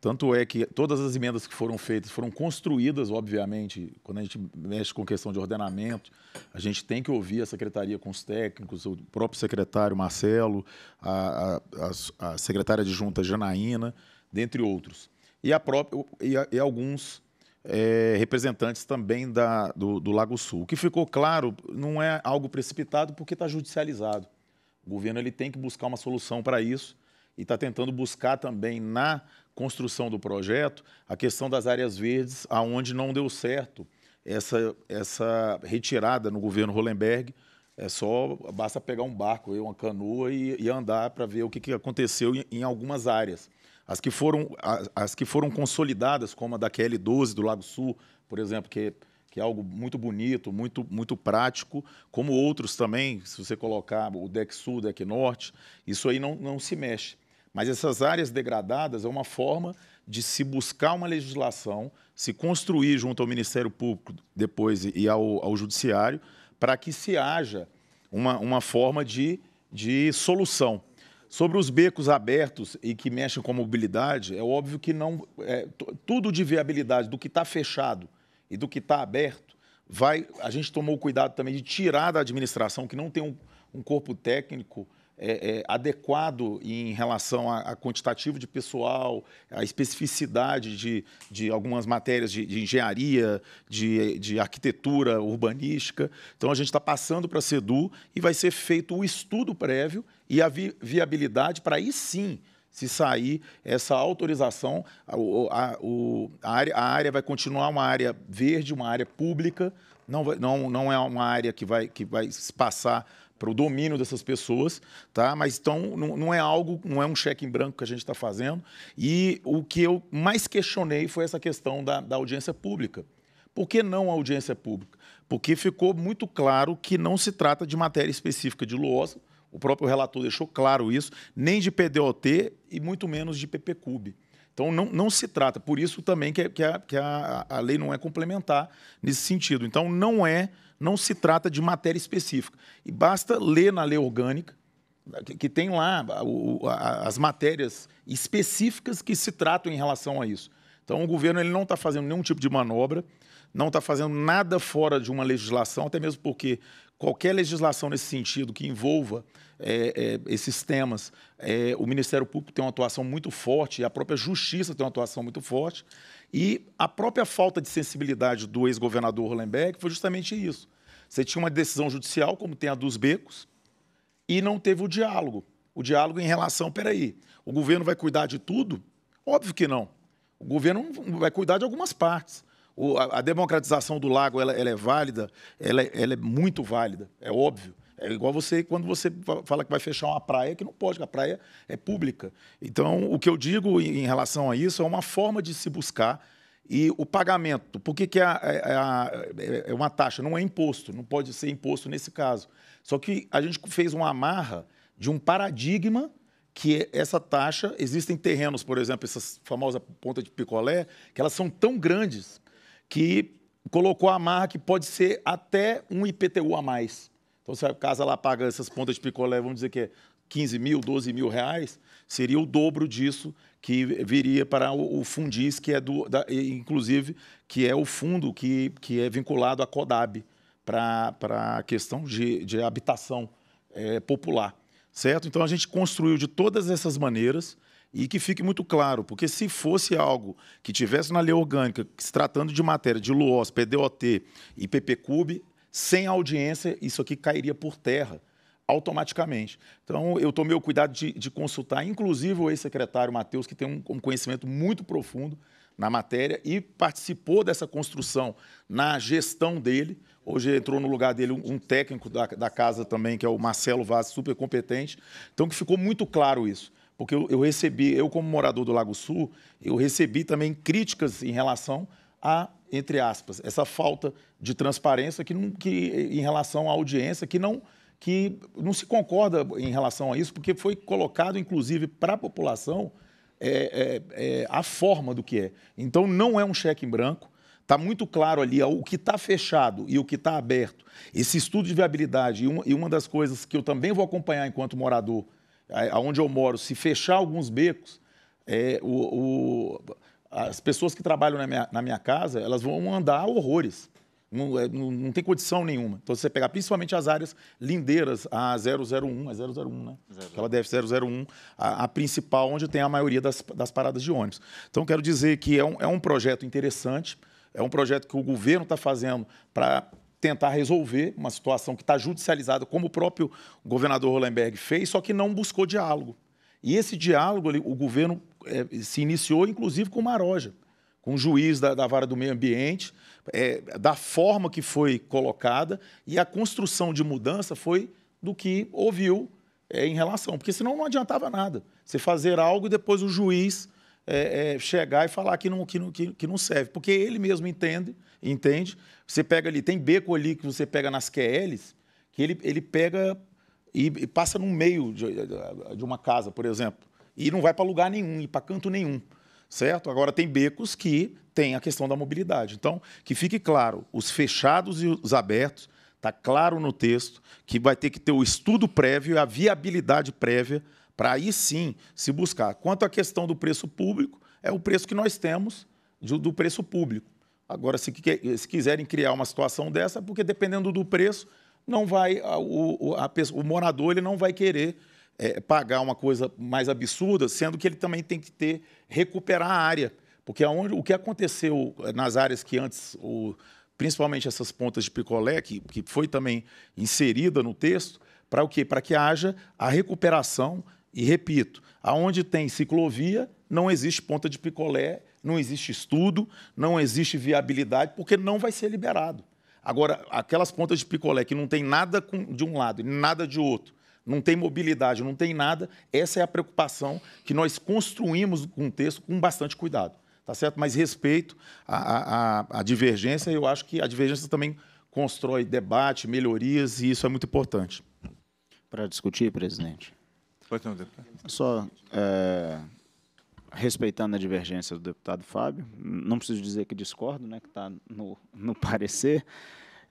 Tanto é que todas as emendas que foram feitas foram construídas, obviamente, quando a gente mexe com questão de ordenamento, a gente tem que ouvir a secretaria com os técnicos, o próprio secretário Marcelo, a, a, a secretária adjunta Janaína, dentre outros e, a própria, e, a, e alguns é, representantes também da, do, do, Lago Sul. O que ficou claro não é algo precipitado porque está judicializado. O governo ele tem que buscar uma solução para isso e está tentando buscar também na construção do projeto a questão das áreas verdes, aonde não deu certo essa, essa retirada no governo Hollenberg, é só basta pegar um barco, uma canoa e, e andar para ver o que, que aconteceu em, em, algumas áreas. As que foram, as, as que foram consolidadas, como a da QL12 do Lago Sul, por exemplo, que, que é algo muito bonito, muito, muito prático, como outros também, se você colocar o DEC Sul, o DEC Norte, isso aí não, não se mexe. Mas essas áreas degradadas é uma forma de se buscar uma legislação, se construir junto ao Ministério Público depois e ao, ao Judiciário, para que se haja uma, uma forma de, de solução. Sobre os becos abertos e que mexem com a mobilidade, é óbvio que não. É, tudo de viabilidade do que está fechado e do que está aberto, vai. A gente tomou cuidado também de tirar da administração, que não tem um, um corpo técnico é, é, adequado em relação ao quantitativo de pessoal, a especificidade de, de algumas matérias de, de engenharia, de, de, arquitetura urbanística. Então, a gente está passando para a SEDU e vai ser feito o estudo prévio e a vi, viabilidade para aí sim se sair essa autorização, a, a, a, área, a área vai continuar uma área verde, uma área pública, não, vai, não, não é uma área que vai, que vai se passar para o domínio dessas pessoas, tá? Mas então não, não é algo, não é um cheque em branco que a gente está fazendo. E o que eu mais questionei foi essa questão da, da audiência pública. Por que não a audiência pública? Porque ficou muito claro que não se trata de matéria específica de Luosa, o próprio relator deixou claro isso, nem de PDOT e muito menos de PPCUB. Então, não, não se trata, por isso também que, é, que, a, é, que é a, a lei não é complementar nesse sentido. Então, não é, não se trata de matéria específica. E basta ler na lei orgânica, que tem lá as matérias específicas que se tratam em relação a isso. Então, o governo ele não está fazendo nenhum tipo de manobra, não está fazendo nada fora de uma legislação, até mesmo porque qualquer legislação nesse sentido que envolva é, é, esses temas, é, o Ministério Público tem uma atuação muito forte, a própria Justiça tem uma atuação muito forte, e a própria falta de sensibilidade do ex-governador Hollenberg foi justamente isso. Você tinha uma decisão judicial, como tem a dos becos, e não teve o diálogo. O diálogo em relação, peraí, o governo vai cuidar de tudo? Óbvio que não. O governo vai cuidar de algumas partes o, a, a, democratização do lago ela, ela é válida, ela, é, ela, é muito válida, é óbvio. É igual você quando você fala que vai fechar uma praia, que não pode, porque a praia é pública. Então, o que eu digo em, em relação a isso é uma forma de se buscar e o pagamento, por que, que é, é, é, é, é uma taxa? Não é imposto, não pode ser imposto nesse caso. Só que a gente fez uma amarra de um paradigma que essa taxa, existem terrenos, por exemplo, essas famosas ponta de picolé, que elas são tão grandes que colocou a marra que pode ser até um IPTU a mais. Então, se a casa lá paga essas pontas de picolé, vamos dizer que é 15 mil, 12 mil reais, seria o dobro disso que viria para o, Fundis, que é do, da, inclusive, que é o fundo que, que é vinculado à CODAB para a questão de, de habitação é, popular, certo? Então, a gente construiu de todas essas maneiras e que fique muito claro, porque se fosse algo que tivesse na lei orgânica, se tratando de matéria de LUOS, PDOT e PPCUB, sem audiência, isso aqui cairia por terra automaticamente. Então, eu tomei o cuidado de, de consultar, inclusive, o ex-secretário Matheus, que tem um, um conhecimento muito profundo na matéria e participou dessa construção na gestão dele. Hoje entrou no lugar dele um, um técnico da, da casa também, que é o Marcelo Vaz, super competente. Então, que ficou muito claro isso porque eu, eu recebi, eu como morador do Lago Sul, eu recebi também críticas em relação a, entre aspas, essa falta de transparência que, não, que em relação à audiência, que não, que não se concorda em relação a isso, porque foi colocado, inclusive, para a população é, é, é, a forma do que é. Então, não é um cheque em branco. Está muito claro ali o que está fechado e o que está aberto. Esse estudo de viabilidade, e uma, e uma das coisas que eu também vou acompanhar enquanto morador aonde eu moro, se fechar alguns becos, é, o, o, as pessoas que trabalham na minha, na minha casa, elas vão andar horrores. Não, é, não, não, tem condição nenhuma. Então, você pegar principalmente as áreas lindeiras, a 001, a 001, né? Aquela DF001, a, a principal, onde tem a maioria das, das paradas de ônibus. Então, quero dizer que é um, é um projeto interessante, é um projeto que o governo está fazendo para tentar resolver uma situação que está judicializada, como o próprio governador Hollenberg fez, só que não buscou diálogo. E esse diálogo, o governo é, se iniciou, inclusive, com Maroja, com o juiz da, da vara do meio ambiente, é, da forma que foi colocada, e a construção de mudança foi do que ouviu é, em relação, porque senão não adiantava nada. Você fazer algo e depois o juiz é, é, chegar e falar que não, que, não, que não serve, porque ele mesmo entende entende? Você pega ali, tem beco ali que você pega nas QLs, que ele, ele pega e, e passa no meio de, de, uma casa, por exemplo, e não vai para lugar nenhum, e para canto nenhum, certo? Agora, tem becos que tem a questão da mobilidade. Então, que fique claro, os fechados e os abertos, está claro no texto que vai ter que ter o estudo prévio e a viabilidade prévia para aí sim se buscar. Quanto à questão do preço público, é o preço que nós temos do preço público. Agora, se, se quiserem criar uma situação dessa, porque dependendo do preço, não vai o, a, o morador ele não vai querer é, pagar uma coisa mais absurda, sendo que ele também tem que ter recuperar a área, porque aonde, o que aconteceu é, nas áreas que antes, o, principalmente essas pontas de picolé, que, que foi também inserida no texto, para o quê? Para que haja a recuperação e repito, aonde tem ciclovia não existe ponta de picolé não existe estudo, não existe viabilidade, porque não vai ser liberado. Agora, aquelas pontas de picolé que não tem nada de um lado e nada de outro, não tem mobilidade, não tem nada, essa é a preocupação que nós construímos com o texto com bastante cuidado, tá certo? Mas respeito à, divergência, eu acho que a divergência também constrói debate, melhorias e isso é muito importante. Para discutir, presidente. Só é, respeitando a divergência do deputado Fábio, não preciso dizer que discordo, né, que está no, no parecer.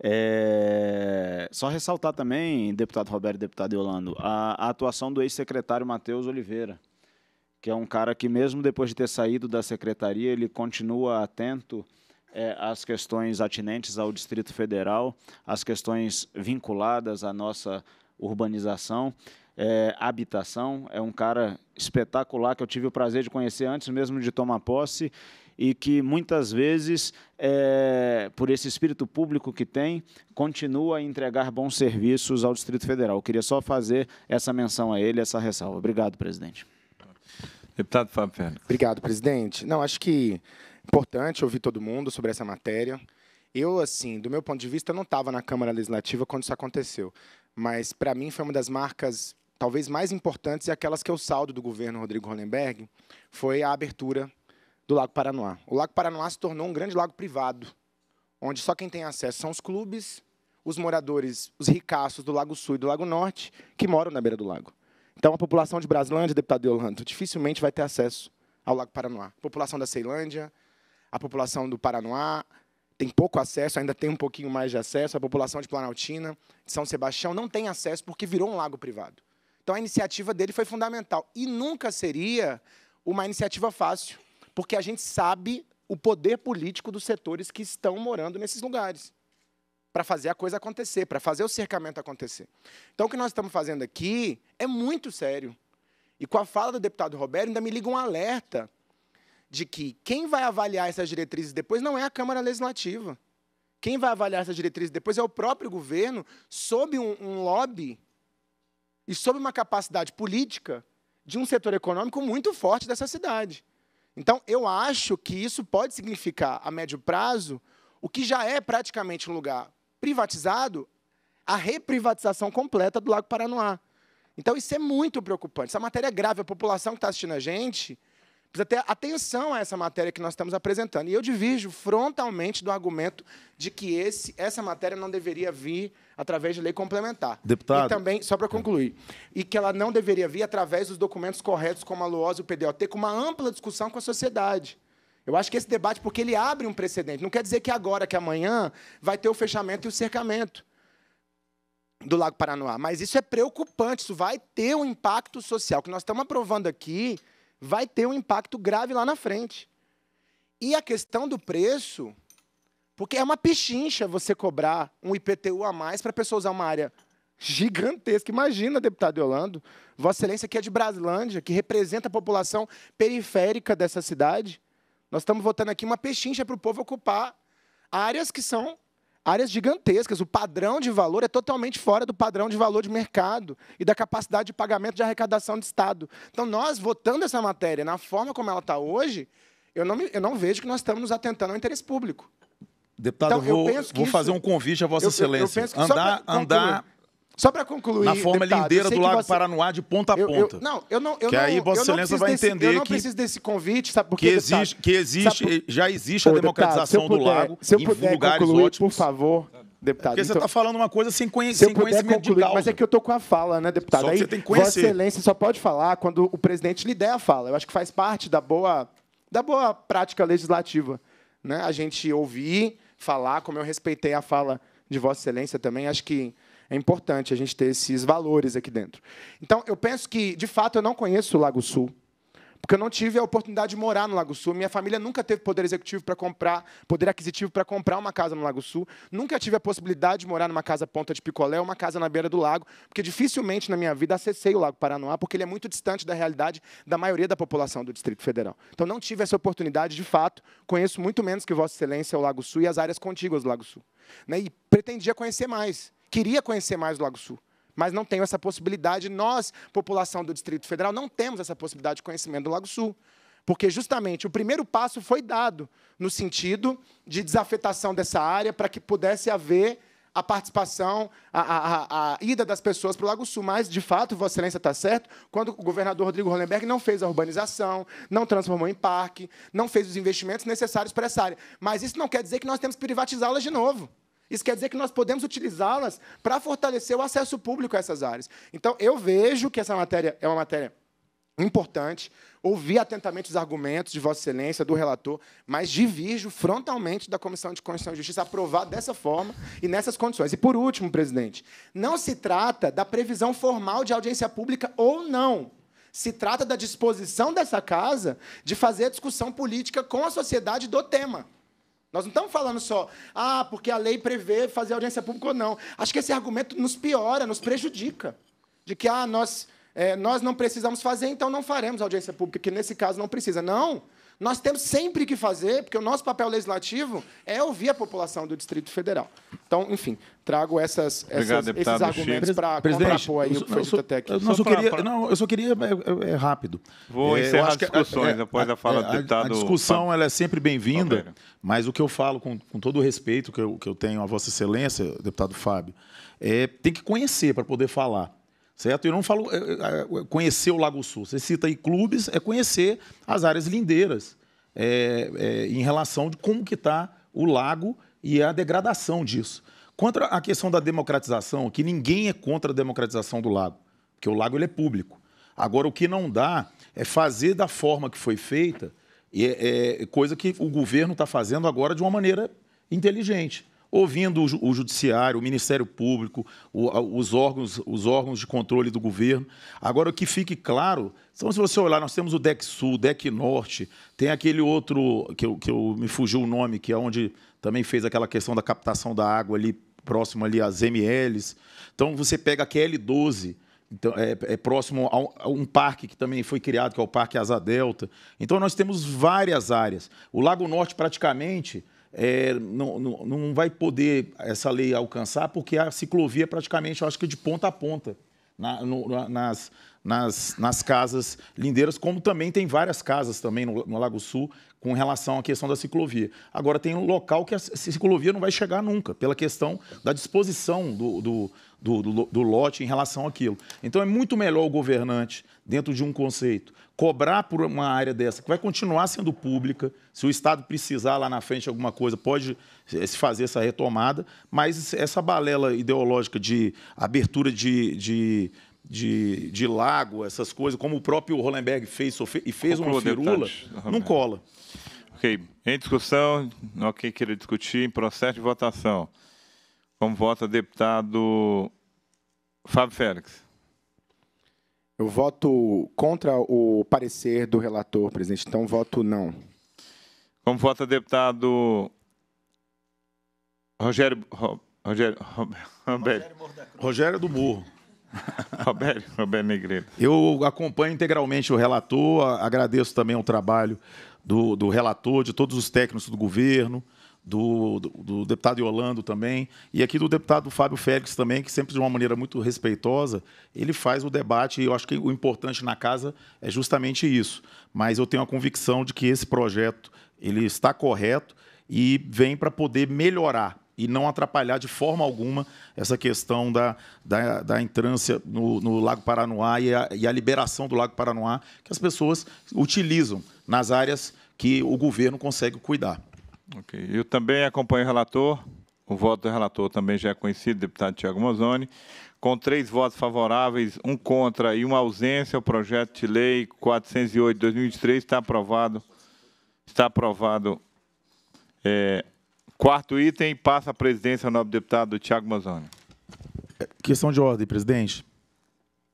É, só ressaltar também, deputado Roberto e deputado Yolando, a, a atuação do ex-secretário Matheus Oliveira, que é um cara que, mesmo depois de ter saído da secretaria, ele continua atento é, às questões atinentes ao Distrito Federal, às questões vinculadas à nossa urbanização é, habitação. É um cara espetacular que eu tive o prazer de conhecer antes mesmo de tomar posse e que muitas vezes, é, por esse espírito público que tem, continua a entregar bons serviços ao Distrito Federal. Eu queria só fazer essa menção a ele, essa ressalva. Obrigado, presidente. Deputado Fábio Fernandes. Obrigado, presidente. Não, acho que é importante ouvir todo mundo sobre essa matéria. Eu, assim, do meu ponto de vista, não estava na Câmara Legislativa quando isso aconteceu. Mas, para mim, foi uma das marcas talvez mais importantes e aquelas que eu o saldo do governo Rodrigo Hollenberg, foi a abertura do Lago Paranoá. O Lago Paranoá se tornou um grande lago privado, onde só quem tem acesso são os clubes, os moradores, os ricaços do Lago Sul e do Lago Norte, que moram na beira do lago. Então, a população de Braslândia, deputado de dificilmente vai ter acesso ao Lago Paranoá. A população da Ceilândia, a população do Paranoá, tem pouco acesso, ainda tem um pouquinho mais de acesso. A população de Planaltina, de São Sebastião, não tem acesso porque virou um lago privado. Então a iniciativa dele foi fundamental. E nunca seria uma iniciativa fácil, porque a gente sabe o poder político dos setores que estão morando nesses lugares para fazer a coisa acontecer, para fazer o cercamento acontecer. Então, o que nós estamos fazendo aqui é muito sério. E com a fala do deputado Roberto, ainda me liga um alerta de que quem vai avaliar essas diretrizes depois não é a Câmara Legislativa. Quem vai avaliar essas diretrizes depois é o próprio governo, sob um, um lobby e sob uma capacidade política de um setor econômico muito forte dessa cidade. Então, eu acho que isso pode significar, a médio prazo, o que já é praticamente um lugar privatizado, a reprivatização completa do Lago Paranoá. Então, isso é muito preocupante. Essa matéria é grave. A população que está assistindo a gente precisa ter atenção a essa matéria que nós estamos apresentando. E eu divirjo frontalmente do argumento de que esse, essa matéria não deveria vir através de lei complementar. Deputado. E também, só para concluir, e que ela não deveria vir através dos documentos corretos, como a LOAS e o PDOT, com uma ampla discussão com a sociedade. Eu acho que esse debate, porque ele abre um precedente, não quer dizer que agora, que amanhã, vai ter o fechamento e o cercamento do Lago Paranoá. Mas isso é preocupante, isso vai ter um impacto social. O que nós estamos aprovando aqui vai ter um impacto grave lá na frente. E a questão do preço, porque é uma pechincha você cobrar um IPTU a mais para a pessoa usar uma área gigantesca. Imagina, deputado Yolando, Vossa Excelência que é de Braslândia, que representa a população periférica dessa cidade. Nós estamos votando aqui uma pechincha para o povo ocupar áreas que são áreas gigantescas. O padrão de valor é totalmente fora do padrão de valor de mercado e da capacidade de pagamento de arrecadação de Estado. Então, nós votando essa matéria na forma como ela está hoje, eu não, me, eu não vejo que nós estamos nos atentando ao interesse público. Deputado, então, eu vou, penso que vou fazer um convite a Vossa eu, Excelência. Eu, eu andar, só andar só para concluir, na forma deputado, lindeira do Lago você... Paranoá de ponta a ponta. Eu, eu, não, eu não, eu que não, aí Vossa Excelência vai desse, entender eu não que preciso desse convite, sabe por quê? Que existe, que existe, por... já existe Ô, a democratização deputado, puder, do lago se eu puder em lugares concluir, ótimos. Por favor. Deputado, Porque você está então falando uma coisa sem, conhe sem conhecimento concluir, de causa. Mas é que eu estou com a fala, né, deputado? Só que você tem que conhecer. Vossa Excelência só pode falar quando o presidente lhe der a fala. Eu acho que faz parte da boa, da boa prática legislativa. Né? A gente ouvir, falar, como eu respeitei a fala de Vossa Excelência também, acho que é importante a gente ter esses valores aqui dentro. Então, eu penso que, de fato, eu não conheço o Lago Sul. Porque eu não tive a oportunidade de morar no Lago Sul. Minha família nunca teve poder executivo para comprar, poder aquisitivo para comprar uma casa no Lago Sul. Nunca tive a possibilidade de morar numa casa ponta de picolé, uma casa na beira do lago, porque dificilmente na minha vida acessei o Lago Paranoá, porque ele é muito distante da realidade da maioria da população do Distrito Federal. Então não tive essa oportunidade de fato. Conheço muito menos que Vossa Excelência o Lago Sul e as áreas contíguas do Lago Sul. Né? E pretendia conhecer mais. Queria conhecer mais o Lago Sul mas não tenho essa possibilidade. Nós, população do Distrito Federal, não temos essa possibilidade de conhecimento do Lago Sul. Porque justamente o primeiro passo foi dado no sentido de desafetação dessa área para que pudesse haver a participação, a, a, a, ida das pessoas para o Lago Sul. Mas, de fato, Vossa Excelência está certo, quando o governador Rodrigo Hollenberg não fez a urbanização, não transformou em parque, não fez os investimentos necessários para essa área. Mas isso não quer dizer que nós temos que privatizá-las de novo. Isso quer dizer que nós podemos utilizá-las para fortalecer o acesso público a essas áreas. Então, eu vejo que essa matéria é uma matéria importante, ouvi atentamente os argumentos de Vossa Excelência, do relator, mas divirjo frontalmente da Comissão de Constituição e Justiça aprovar dessa forma e nessas condições. E, por último, presidente, não se trata da previsão formal de audiência pública ou não. Se trata da disposição dessa casa de fazer discussão política com a sociedade do tema. Nós não estamos falando só, ah, porque a lei prevê fazer audiência pública ou não. Acho que esse argumento nos piora, nos prejudica. De que, ah, nós, é, nós não precisamos fazer, então não faremos audiência pública, que nesse caso não precisa. Não. Nós temos sempre que fazer, porque o nosso papel legislativo é ouvir a população do Distrito Federal. Então, enfim, trago essas, Obrigado, essas esses argumentos para contrapor aí o que foi dito até aqui. Eu, não, só queria, pra... não, eu só queria, é, é, é rápido. Vou é, encerrar as discussões a, é, depois da é, fala do deputado... A discussão ela é sempre bem-vinda, mas o que eu falo com, com todo o respeito que eu, que eu tenho a vossa excelência, deputado Fábio, é tem que conhecer para poder falar certo? E não falo é, é, é, conhecer o Lago Sul. Você cita aí clubes, é conhecer as áreas lindeiras é, é, em relação de como que está o lago e a degradação disso. Contra a questão da democratização, que ninguém é contra a democratização do lago, porque o lago ele é público. Agora, o que não dá é fazer da forma que foi feita, é, é, coisa que o governo está fazendo agora de uma maneira inteligente ouvindo o, judiciário, o Ministério Público, os, órgãos, os órgãos de controle do governo. Agora, o que fique claro, então, se você olhar, nós temos o DEC Sul, o DEC Norte, tem aquele outro, que, eu, que eu, me fugiu o nome, que é onde também fez aquela questão da captação da água ali, próximo ali às MLs. Então, você pega a QL12, é então, é, é próximo a um, a um, parque que também foi criado, que é o Parque Asa Delta. Então, nós temos várias áreas. O Lago Norte, praticamente, é, não, não, não vai poder essa lei alcançar, porque a ciclovia praticamente, eu acho que de ponta a ponta na, no, nas, nas, nas casas lindeiras, como também tem várias casas também no, no, Lago Sul com relação à questão da ciclovia. Agora, tem um local que a ciclovia não vai chegar nunca, pela questão da disposição do, do, do, do, do lote em relação àquilo. Então, é muito melhor o governante, dentro de um conceito, cobrar por uma área dessa, que vai continuar sendo pública, se o Estado precisar lá na frente alguma coisa, pode eh, se fazer essa retomada, mas essa balela ideológica de abertura de, de, de, de lago, essas coisas, como o próprio Hollenberg fez e fez uma firula, não cola. Ok, em discussão, ok, queria discutir, em processo de votação, como vota deputado Fábio Félix. Eu voto contra o parecer do relator, presidente. Então, voto não. Como vota deputado Rogério. Rogério, Rogério, Rogério do Burro Roberto, Roberto Negredo. Eu acompanho integralmente o relator, agradeço também o trabalho do, do relator, de todos os técnicos do governo, do, do, do, deputado Yolando também, e aqui do deputado Fábio Félix também, que sempre de uma maneira muito respeitosa, ele faz o debate, e eu acho que o importante na casa é justamente isso. Mas eu tenho a convicção de que esse projeto ele está correto e vem para poder melhorar e não atrapalhar de forma alguma essa questão da, da, da entrância no, no, Lago Paranoá e a, e a liberação do Lago Paranoá que as pessoas utilizam nas áreas que o governo consegue cuidar. Ok. Eu também acompanho o relator. O voto do relator também já é conhecido, deputado Tiago Mozoni. Com três votos favoráveis, um contra e uma ausência, o projeto de lei 408-2023 está aprovado. Está aprovado. É, quarto item, passa a presidência ao nobre deputado Tiago Mozoni. É, questão de ordem, presidente.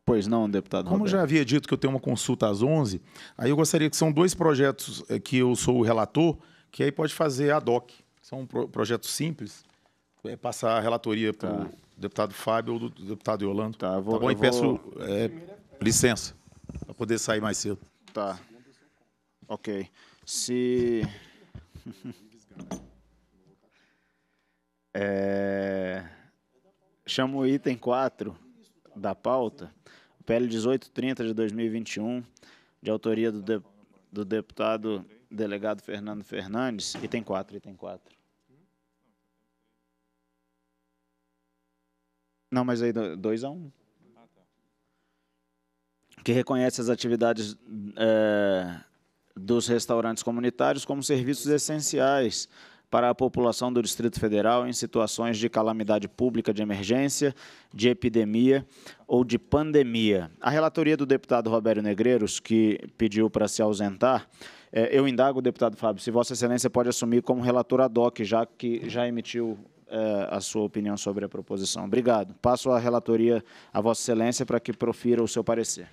Pois não, deputado. Como Roberto. já havia dito que eu tenho uma consulta às 11, aí eu gostaria que são dois projetos é, que eu sou o relator que aí pode fazer ad hoc. São um projeto simples. É passar a relatoria tá. para o deputado Fábio ou do deputado Yolando. Tá, vou, tá bom? E vou... peço é, licença para poder sair mais cedo. Tá. Ok. Se. é... Chamo o item 4 da pauta, PL 1830 de 2021, de autoria do, de... do deputado delegado Fernando Fernandes. E tem quatro, e tem quatro. Não, mas aí dois a um. Que reconhece as atividades é, dos restaurantes comunitários como serviços essenciais para a população do Distrito Federal em situações de calamidade pública de emergência, de epidemia ou de pandemia. A relatoria do deputado Roberto Negreiros, que pediu para se ausentar, é, eu indago, deputado Fábio, se Vossa Excelência pode assumir como relator ad hoc, já que já emitiu é, a sua opinião sobre a proposição. Obrigado. Passo a relatoria a Vossa Excelência para que profira o seu parecer.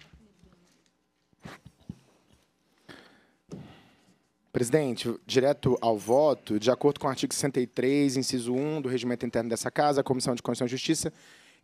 Presidente, direto ao voto, de acordo com o artigo 63, inciso 1 do Regimento Interno dessa Casa, a Comissão de Constituição e Justiça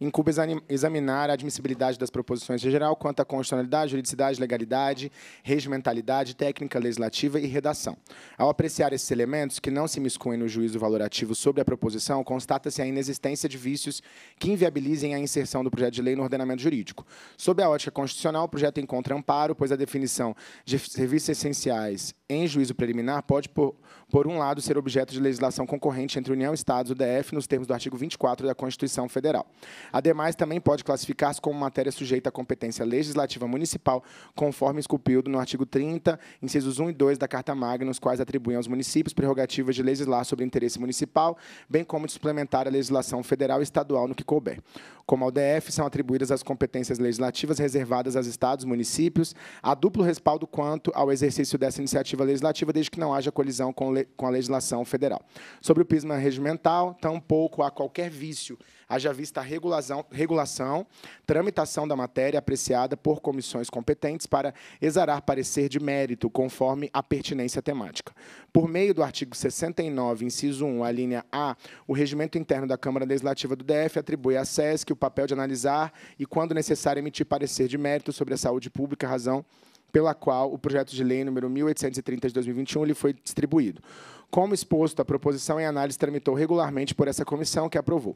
incumbe examinar a admissibilidade das proposições em geral quanto à constitucionalidade, juridicidade, legalidade, regimentalidade, técnica legislativa e redação. Ao apreciar esses elementos, que não se miscuem no juízo valorativo sobre a proposição, constata-se a inexistência de vícios que inviabilizem a inserção do projeto de lei no ordenamento jurídico. Sob a ótica constitucional, o projeto encontra amparo, pois a definição de serviços essenciais em juízo preliminar pode, por, por um lado, ser objeto de legislação concorrente entre União, Estados e o DF, nos termos do artigo 24 da Constituição Federal. Ademais, também pode classificar-se como matéria sujeita à competência legislativa municipal, conforme esculpido no artigo 30, incisos 1 e 2 da Carta Magna, os quais atribuem aos municípios prerrogativas de legislar sobre interesse municipal, bem como de suplementar a legislação federal e estadual no que couber. Como ao DF, são atribuídas as competências legislativas reservadas aos estados, e municípios, a duplo respaldo quanto ao exercício dessa iniciativa legislativa, desde que não haja colisão com a legislação federal. Sobre o PISMA regimental, tampouco há qualquer vício haja vista a regulação, regulação, tramitação da matéria apreciada por comissões competentes para exarar parecer de mérito, conforme a pertinência temática. Por meio do artigo 69, inciso 1, a linha A, o regimento interno da Câmara Legislativa do DF atribui à SESC o papel de analisar e, quando necessário, emitir parecer de mérito sobre a saúde pública, razão pela qual o projeto de lei número 1830 de 2021 lhe foi distribuído. Como exposto, a proposição em análise tramitou regularmente por essa comissão que aprovou.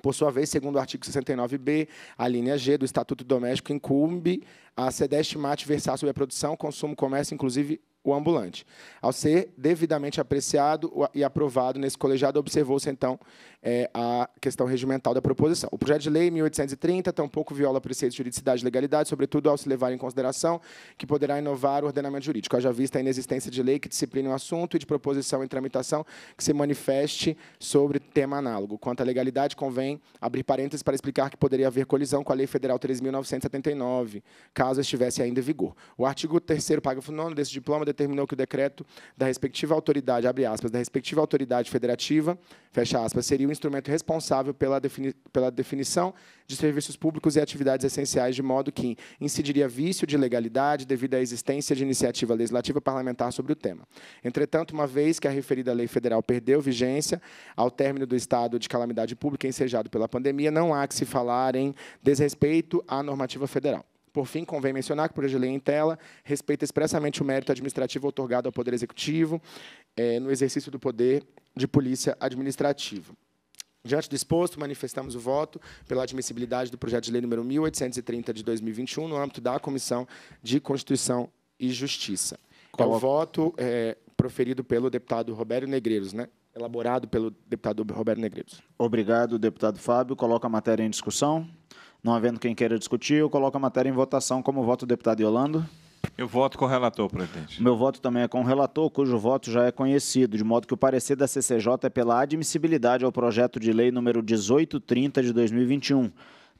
Por sua vez, segundo o artigo 69b, a linha G do Estatuto Doméstico incumbe a Sedeste Mate versar sobre a produção, consumo, comércio, inclusive o ambulante. Ao ser devidamente apreciado e aprovado nesse colegiado, observou-se, então, é, a questão regimental da proposição. O projeto de lei 1830 tampouco viola preceitos de juridicidade e legalidade, sobretudo ao se levar em consideração que poderá inovar o ordenamento jurídico, haja vista a inexistência de lei que discipline o assunto e de proposição em tramitação que se manifeste sobre tema análogo. Quanto à legalidade, convém abrir parênteses para explicar que poderia haver colisão com a Lei Federal 3.979, caso estivesse ainda em vigor. O artigo 3 parágrafo 9 desse diploma determinou que o decreto da respectiva autoridade, abre aspas, da respectiva autoridade federativa, fecha aspas, seria o instrumento responsável pela, defini pela definição de serviços públicos e atividades essenciais, de modo que incidiria vício de legalidade devido à existência de iniciativa legislativa parlamentar sobre o tema. Entretanto, uma vez que a referida lei federal perdeu vigência ao término do estado de calamidade pública ensejado pela pandemia, não há que se falar em desrespeito à normativa federal. Por fim, convém mencionar que o projeto de lei é em tela respeita expressamente o mérito administrativo otorgado ao Poder Executivo eh, no exercício do poder de polícia administrativa. Diante do exposto, manifestamos o voto pela admissibilidade do projeto de lei número 1830 de 2021 no âmbito da Comissão de Constituição e Justiça. Qual é o voto é, proferido pelo deputado Roberto Negreiros, né? Elaborado pelo deputado Roberto Negreiros. Obrigado, deputado Fábio. Coloca a matéria em discussão. Não havendo quem queira discutir, eu coloco a matéria em votação como voto do deputado Yolando. Eu voto com o relator, presidente. Meu voto também é com o relator, cujo voto já é conhecido, de modo que o parecer da CCJ é pela admissibilidade ao projeto de lei número 1830 de 2021.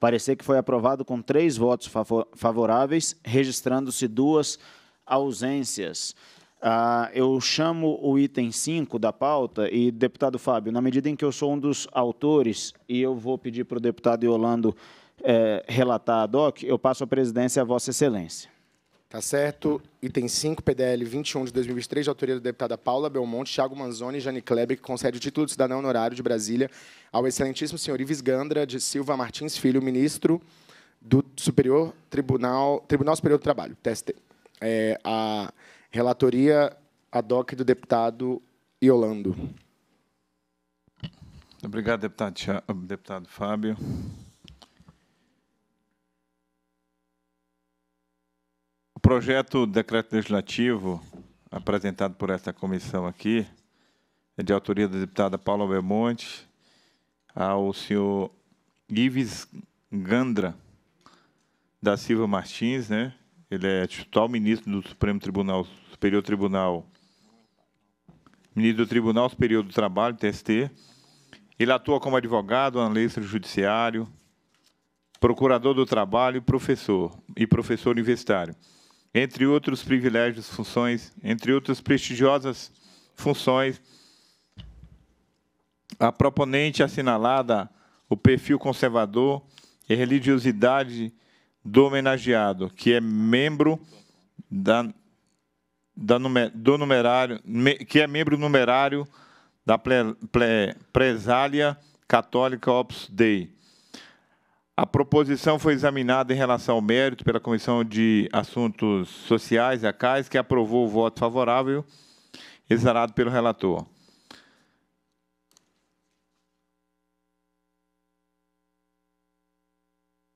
Parecer que foi aprovado com três votos favoráveis, registrando-se duas ausências. Ah, eu chamo o item 5 da pauta e, deputado Fábio, na medida em que eu sou um dos autores e eu vou pedir para o deputado Yolando eh, relatar a DOC, eu passo a presidência a Vossa Excelência. Tá certo? Item 5, PDL 21 de 2023, de autoria da deputada Paula Belmonte, Thiago Manzoni e Jane Kleber, que concede o título de cidadão honorário de Brasília ao excelentíssimo senhor Ives Gandra de Silva Martins Filho, ministro do Superior Tribunal, Tribunal Superior do Trabalho, TST. É, a relatoria ad hoc do deputado Iolando. Obrigado, deputado, deputado Fábio. projeto de decreto legislativo apresentado por esta comissão aqui é de autoria da deputada Paula Belmonte ao senhor Ives Gandra da Silva Martins, né? Ele é titular ministro do Supremo Tribunal Superior Tribunal, ministro do Tribunal Superior do Trabalho (TST). Ele atua como advogado, analista judiciário, procurador do trabalho, professor e professor universitário entre outros privilégios, funções, entre outras prestigiosas funções. A proponente assinalada o perfil conservador e religiosidade do homenageado, que é membro da, da do numerário, que é membro numerário da ple, ple, Presália Católica Opus Dei a proposição foi examinada em relação ao mérito pela Comissão de Assuntos Sociais, a CAIS, que aprovou o voto favorável exarado pelo relator.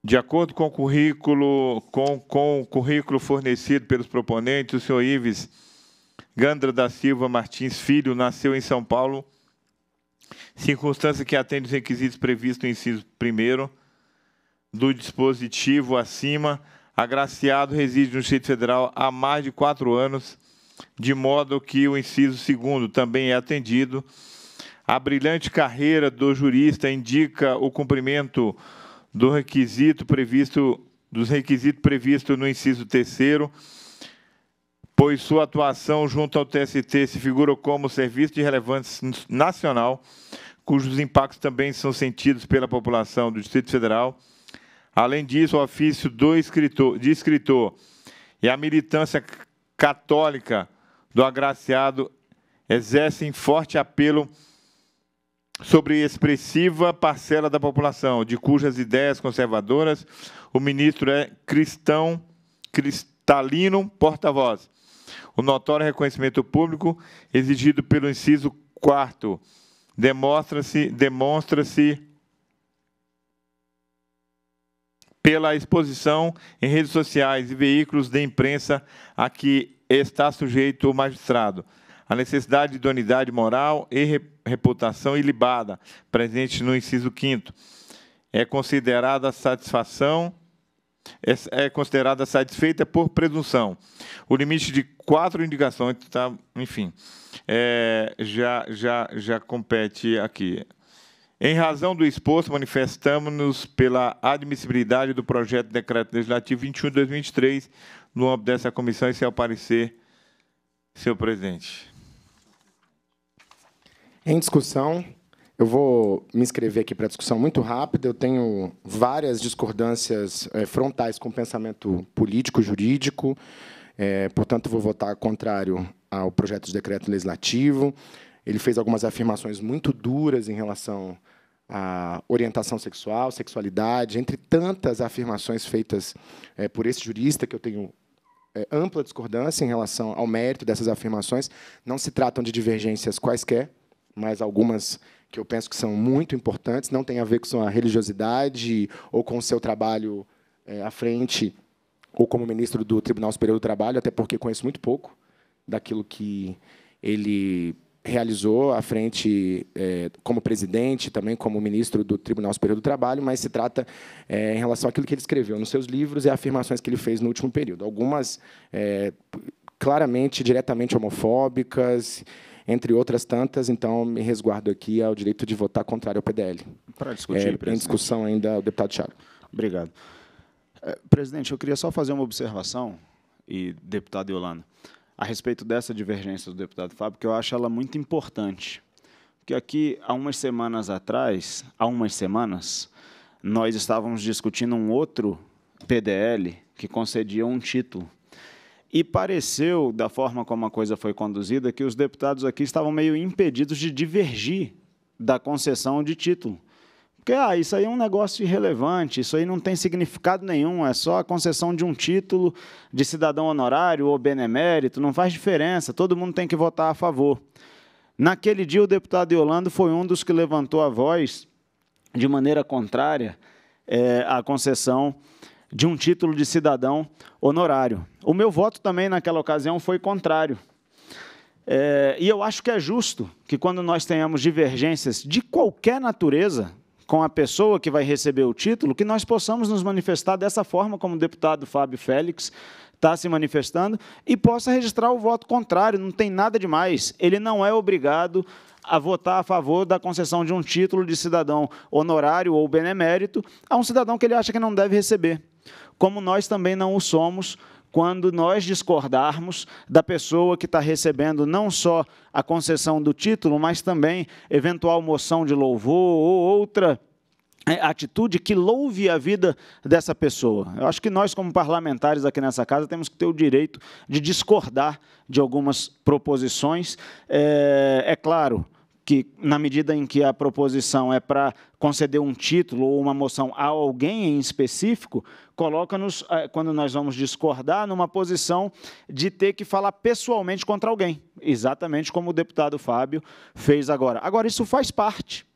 De acordo com o currículo, com, com o currículo fornecido pelos proponentes, o senhor Ives Gandra da Silva Martins Filho nasceu em São Paulo, circunstância que atende os requisitos previstos no inciso primeiro do dispositivo acima, agraciado reside no Distrito Federal há mais de quatro anos, de modo que o inciso segundo também é atendido. A brilhante carreira do jurista indica o cumprimento do requisito previsto dos requisitos previstos no inciso terceiro, pois sua atuação junto ao TST se figura como serviço de relevância nacional, cujos impactos também são sentidos pela população do Distrito Federal Além disso, o ofício do escritor, de escritor e a militância católica do agraciado exercem forte apelo sobre expressiva parcela da população, de cujas ideias conservadoras o ministro é cristão, cristalino, porta-voz. O notório reconhecimento público exigido pelo inciso 4 demonstra-se demonstra-se pela exposição em redes sociais e veículos de imprensa a que está sujeito o magistrado. A necessidade de idoneidade moral e reputação ilibada, presente no inciso 5 é considerada satisfação é, é considerada satisfeita por presunção. O limite de quatro indicações, tá, enfim, é, já, já, já compete aqui. Em razão do exposto, manifestamos-nos pela admissibilidade do projeto de decreto legislativo 21 de 2023 no âmbito dessa comissão e seu parecer, seu presidente. Em discussão, eu vou me inscrever aqui para a discussão muito rápida. Eu tenho várias discordâncias eh, frontais com o pensamento político, jurídico. Eh, portanto, vou votar contrário ao projeto de decreto legislativo. Ele fez algumas afirmações muito duras em relação à orientação sexual, sexualidade, entre tantas afirmações feitas é, por esse jurista, que eu tenho é, ampla discordância em relação ao mérito dessas afirmações. Não se tratam de divergências quaisquer, mas algumas que eu penso que são muito importantes, não tem a ver com a religiosidade ou com o seu trabalho é, à frente ou como ministro do Tribunal Superior do Trabalho, até porque conheço muito pouco daquilo que ele realizou à frente é, como presidente, também como ministro do Tribunal Superior do Trabalho, mas se trata é, em relação àquilo que ele escreveu nos seus livros e afirmações que ele fez no último período. Algumas é, claramente, diretamente homofóbicas, entre outras tantas, então me resguardo aqui ao direito de votar contrário ao PDL. Para discutir, é, Em discussão ainda, o deputado Thiago. Obrigado. É, presidente, eu queria só fazer uma observação, e deputado Yolanda a respeito dessa divergência do deputado Fábio, que eu acho ela muito importante. Porque aqui, há umas semanas atrás, há umas semanas, nós estávamos discutindo um outro PDL que concedia um título. E pareceu, da forma como a coisa foi conduzida, que os deputados aqui estavam meio impedidos de divergir da concessão de título. Porque ah, isso aí é um negócio irrelevante, isso aí não tem significado nenhum, é só a concessão de um título de cidadão honorário ou benemérito, não faz diferença, todo mundo tem que votar a favor. Naquele dia, o deputado Yolando foi um dos que levantou a voz de maneira contrária é, à concessão de um título de cidadão honorário. O meu voto também, naquela ocasião, foi contrário. É, e eu acho que é justo que, quando nós tenhamos divergências de qualquer natureza, com a pessoa que vai receber o título, que nós possamos nos manifestar dessa forma como o deputado Fábio Félix está se manifestando e possa registrar o voto contrário, não tem nada de mais. Ele não é obrigado a votar a favor da concessão de um título de cidadão honorário ou benemérito a um cidadão que ele acha que não deve receber, como nós também não o somos quando nós discordarmos da pessoa que está recebendo não só a concessão do título, mas também eventual moção de louvor ou outra é, atitude que louve a vida dessa pessoa. Eu acho que nós, como parlamentares aqui nessa casa, temos que ter o direito de discordar de algumas proposições. É, é claro, que, na medida em que a proposição é para conceder um título ou uma moção a alguém em específico, coloca-nos, eh, quando nós vamos discordar, numa posição de ter que falar pessoalmente contra alguém, exatamente como o deputado Fábio fez agora. Agora, isso faz parte.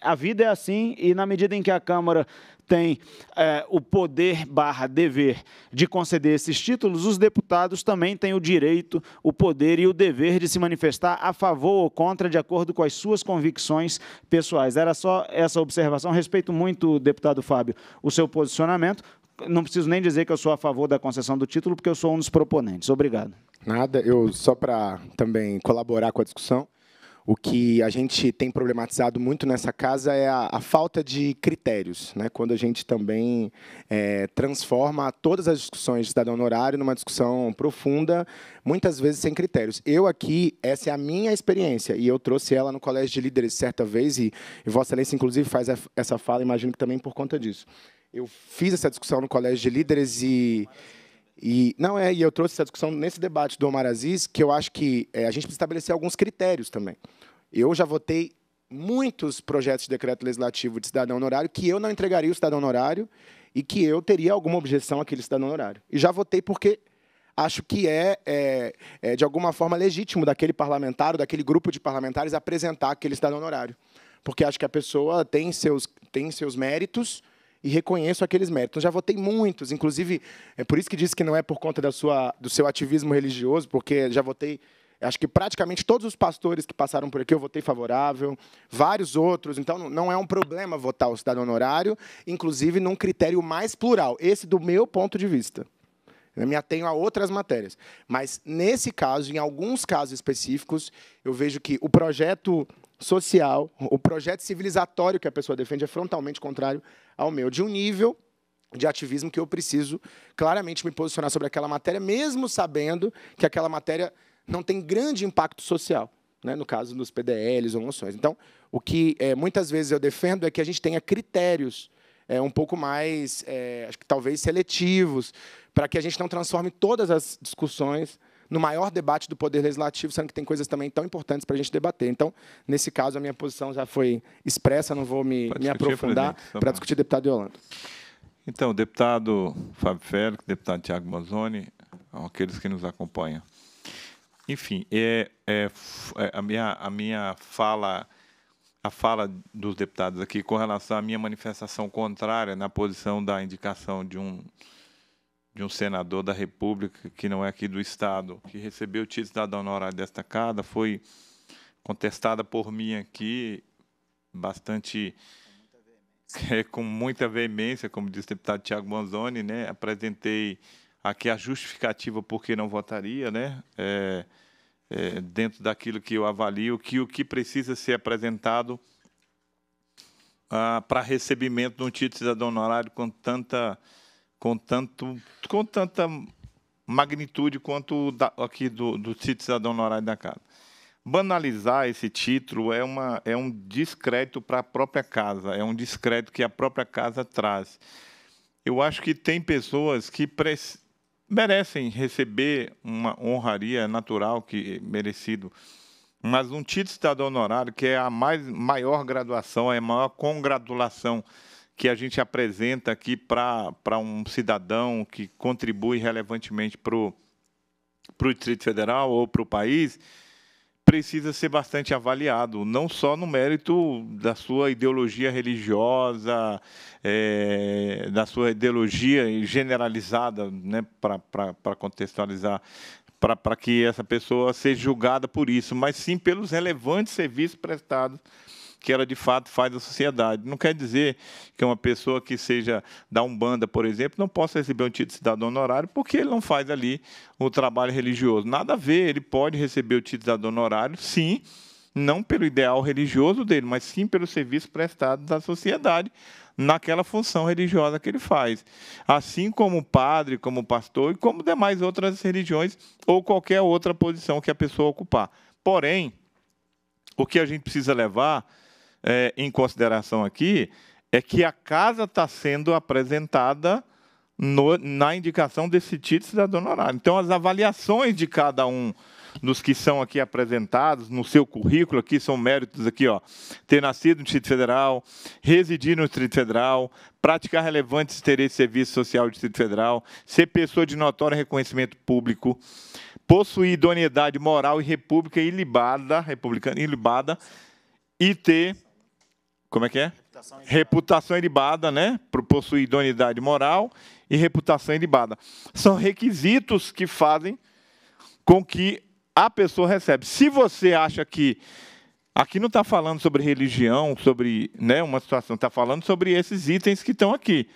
A vida é assim e, na medida em que a Câmara tem eh, o poder barra dever de conceder esses títulos, os deputados também têm o direito, o poder e o dever de se manifestar a favor ou contra, de acordo com as suas convicções pessoais. Era só essa observação. Respeito muito, deputado Fábio, o seu posicionamento. Não preciso nem dizer que eu sou a favor da concessão do título, porque eu sou um dos proponentes. Obrigado. Nada, eu só para também colaborar com a discussão. O que a gente tem problematizado muito nessa casa é a, a falta de critérios, né? quando a gente também é, transforma todas as discussões de cidadão honorário numa discussão profunda, muitas vezes sem critérios. Eu aqui, essa é a minha experiência, e eu trouxe ela no Colégio de Líderes certa vez, e, e Vossa Excelência, inclusive, faz essa fala, imagino que também por conta disso. Eu fiz essa discussão no Colégio de Líderes e. E não é, e eu trouxe essa discussão nesse debate do Omar Aziz, que eu acho que é, a gente precisa estabelecer alguns critérios também. Eu já votei muitos projetos de decreto legislativo de cidadão honorário que eu não entregaria o cidadão honorário e que eu teria alguma objeção àquele cidadão honorário. E já votei porque acho que é, é, é de alguma forma legítimo daquele parlamentar, ou daquele grupo de parlamentares apresentar aquele cidadão honorário. Porque acho que a pessoa tem seus, tem seus méritos, e reconheço aqueles méritos. Eu então, já votei muitos, inclusive, é por isso que disse que não é por conta da sua, do seu ativismo religioso, porque já votei acho que praticamente todos os pastores que passaram por aqui eu votei favorável, vários outros. Então, não é um problema votar o cidadão honorário, inclusive num critério mais plural, esse do meu ponto de vista. Eu me atenho a outras matérias. Mas, nesse caso, em alguns casos específicos, eu vejo que o projeto social, o projeto civilizatório que a pessoa defende é frontalmente contrário ao meu, de um nível de ativismo que eu preciso claramente me posicionar sobre aquela matéria, mesmo sabendo que aquela matéria não tem grande impacto social, né, no caso dos PDLs ou moções. Então, o que é, muitas vezes eu defendo é que a gente tenha critérios é, um pouco mais, é, acho que talvez seletivos, para que a gente não transforme todas as discussões no maior debate do Poder Legislativo, sendo que tem coisas também tão importantes para a gente debater. Então, nesse caso, a minha posição já foi expressa, não vou me, me aprofundar para tá discutir deputado Yolanda. Então, deputado Fábio Félix, deputado Tiago Mazzoni, aqueles que nos acompanham. Enfim, é, é, é, a, minha, a minha fala, a fala dos deputados aqui com relação à minha manifestação contrária na posição da indicação de um de um senador da República, que não é aqui do Estado, que recebeu o título de cidadão honorário destacada, foi contestada por mim aqui, bastante é, com muita veemência, como disse o deputado Tiago Manzoni, né? apresentei aqui a justificativa por que não votaria, né? É, é, dentro daquilo que eu avalio, que o que precisa ser apresentado ah, para recebimento de um título de cidadão honorário com tanta com, tanto, com tanta magnitude quanto da, aqui do, do título Cidadão Honorário da Casa. Banalizar esse título é, uma, é um descrédito para a própria casa, é um descrédito que a própria casa traz. Eu acho que tem pessoas que merecem receber uma honraria natural que é merecido, mas um título de cidadão honorário, que é a mais, maior graduação, é a maior congratulação que a gente apresenta aqui para um cidadão que contribui relevantemente para o Distrito Federal ou para o país, precisa ser bastante avaliado, não só no mérito da sua ideologia religiosa, é, da sua ideologia generalizada, né, para contextualizar, para que essa pessoa seja julgada por isso, mas sim pelos relevantes serviços prestados que ela de fato faz à sociedade. Não quer dizer que uma pessoa que seja da Umbanda, por exemplo, não possa receber um título de cidadão honorário porque ele não faz ali o trabalho religioso. Nada a ver, ele pode receber o título de cidadão honorário, sim, não pelo ideal religioso dele, mas sim pelo serviço prestado à sociedade naquela função religiosa que ele faz. Assim como padre, como pastor e como demais outras religiões ou qualquer outra posição que a pessoa ocupar. Porém, o que a gente precisa levar é, em consideração aqui é que a casa está sendo apresentada no, na indicação desse título cidadão honorário. Então, as avaliações de cada um dos que são aqui apresentados no seu currículo aqui são méritos aqui ó ter nascido no Distrito Federal residir no Distrito Federal praticar relevantes interesses de serviço social do Distrito Federal ser pessoa de notório reconhecimento público possuir idoneidade moral e república ilibada republicana ilibada e ter como é que é? Reputação ilibada, né? Possuir idoneidade moral e reputação ilibada. São requisitos que fazem com que a pessoa recebe. Se você acha que aqui não está falando sobre religião, sobre né, uma situação, está falando sobre esses itens que estão aqui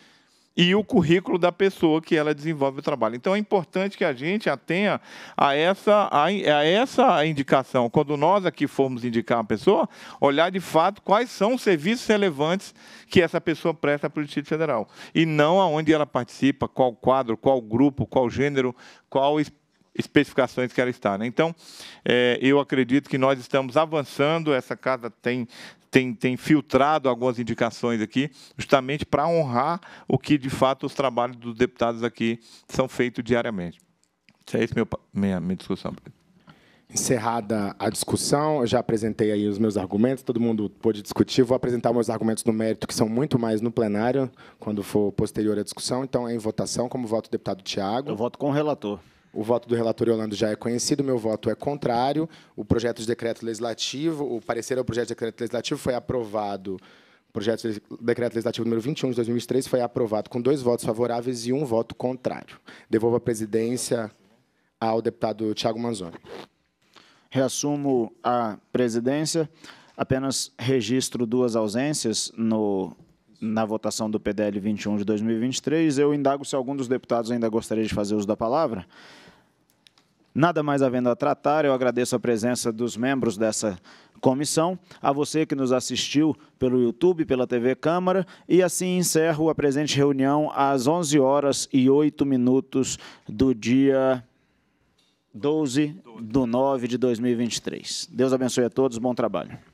e o currículo da pessoa que ela desenvolve o trabalho. Então é importante que a gente atenha a essa, a, a essa indicação. Quando nós aqui formos indicar uma pessoa, olhar de fato quais são os serviços relevantes que essa pessoa presta para o Distrito Federal. E não aonde ela participa, qual quadro, qual grupo, qual gênero, qual especificações que ela está. Né? Então, é, eu acredito que nós estamos avançando, essa casa tem, tem, tem filtrado algumas indicações aqui, justamente para honrar o que, de fato, os trabalhos dos deputados aqui são feitos diariamente. Isso é isso meu, minha, minha discussão. Encerrada a discussão, eu já apresentei aí os meus argumentos, todo mundo pôde discutir. Vou apresentar meus argumentos no mérito, que são muito mais no plenário, quando for posterior à discussão. Então, é em votação, como voto o deputado Tiago. Eu voto com o relator. O voto do relator Orlando já é conhecido, meu voto é contrário. O projeto de decreto legislativo, o parecer ao projeto de decreto legislativo foi aprovado. O projeto de decreto legislativo número 21 de 2003 foi aprovado com dois votos favoráveis e um voto contrário. Devolvo a presidência ao deputado Tiago Manzoni. Reassumo a presidência. Apenas registro duas ausências no na votação do PDL 21 de 2023. Eu indago se algum dos deputados ainda gostaria de fazer uso da palavra. Nada mais havendo a tratar, eu agradeço a presença dos membros dessa comissão, a você que nos assistiu pelo YouTube, pela TV Câmara, e assim encerro a presente reunião às 11 horas e 8 minutos do dia 12 de 9 de 2023. Deus abençoe a todos, bom trabalho.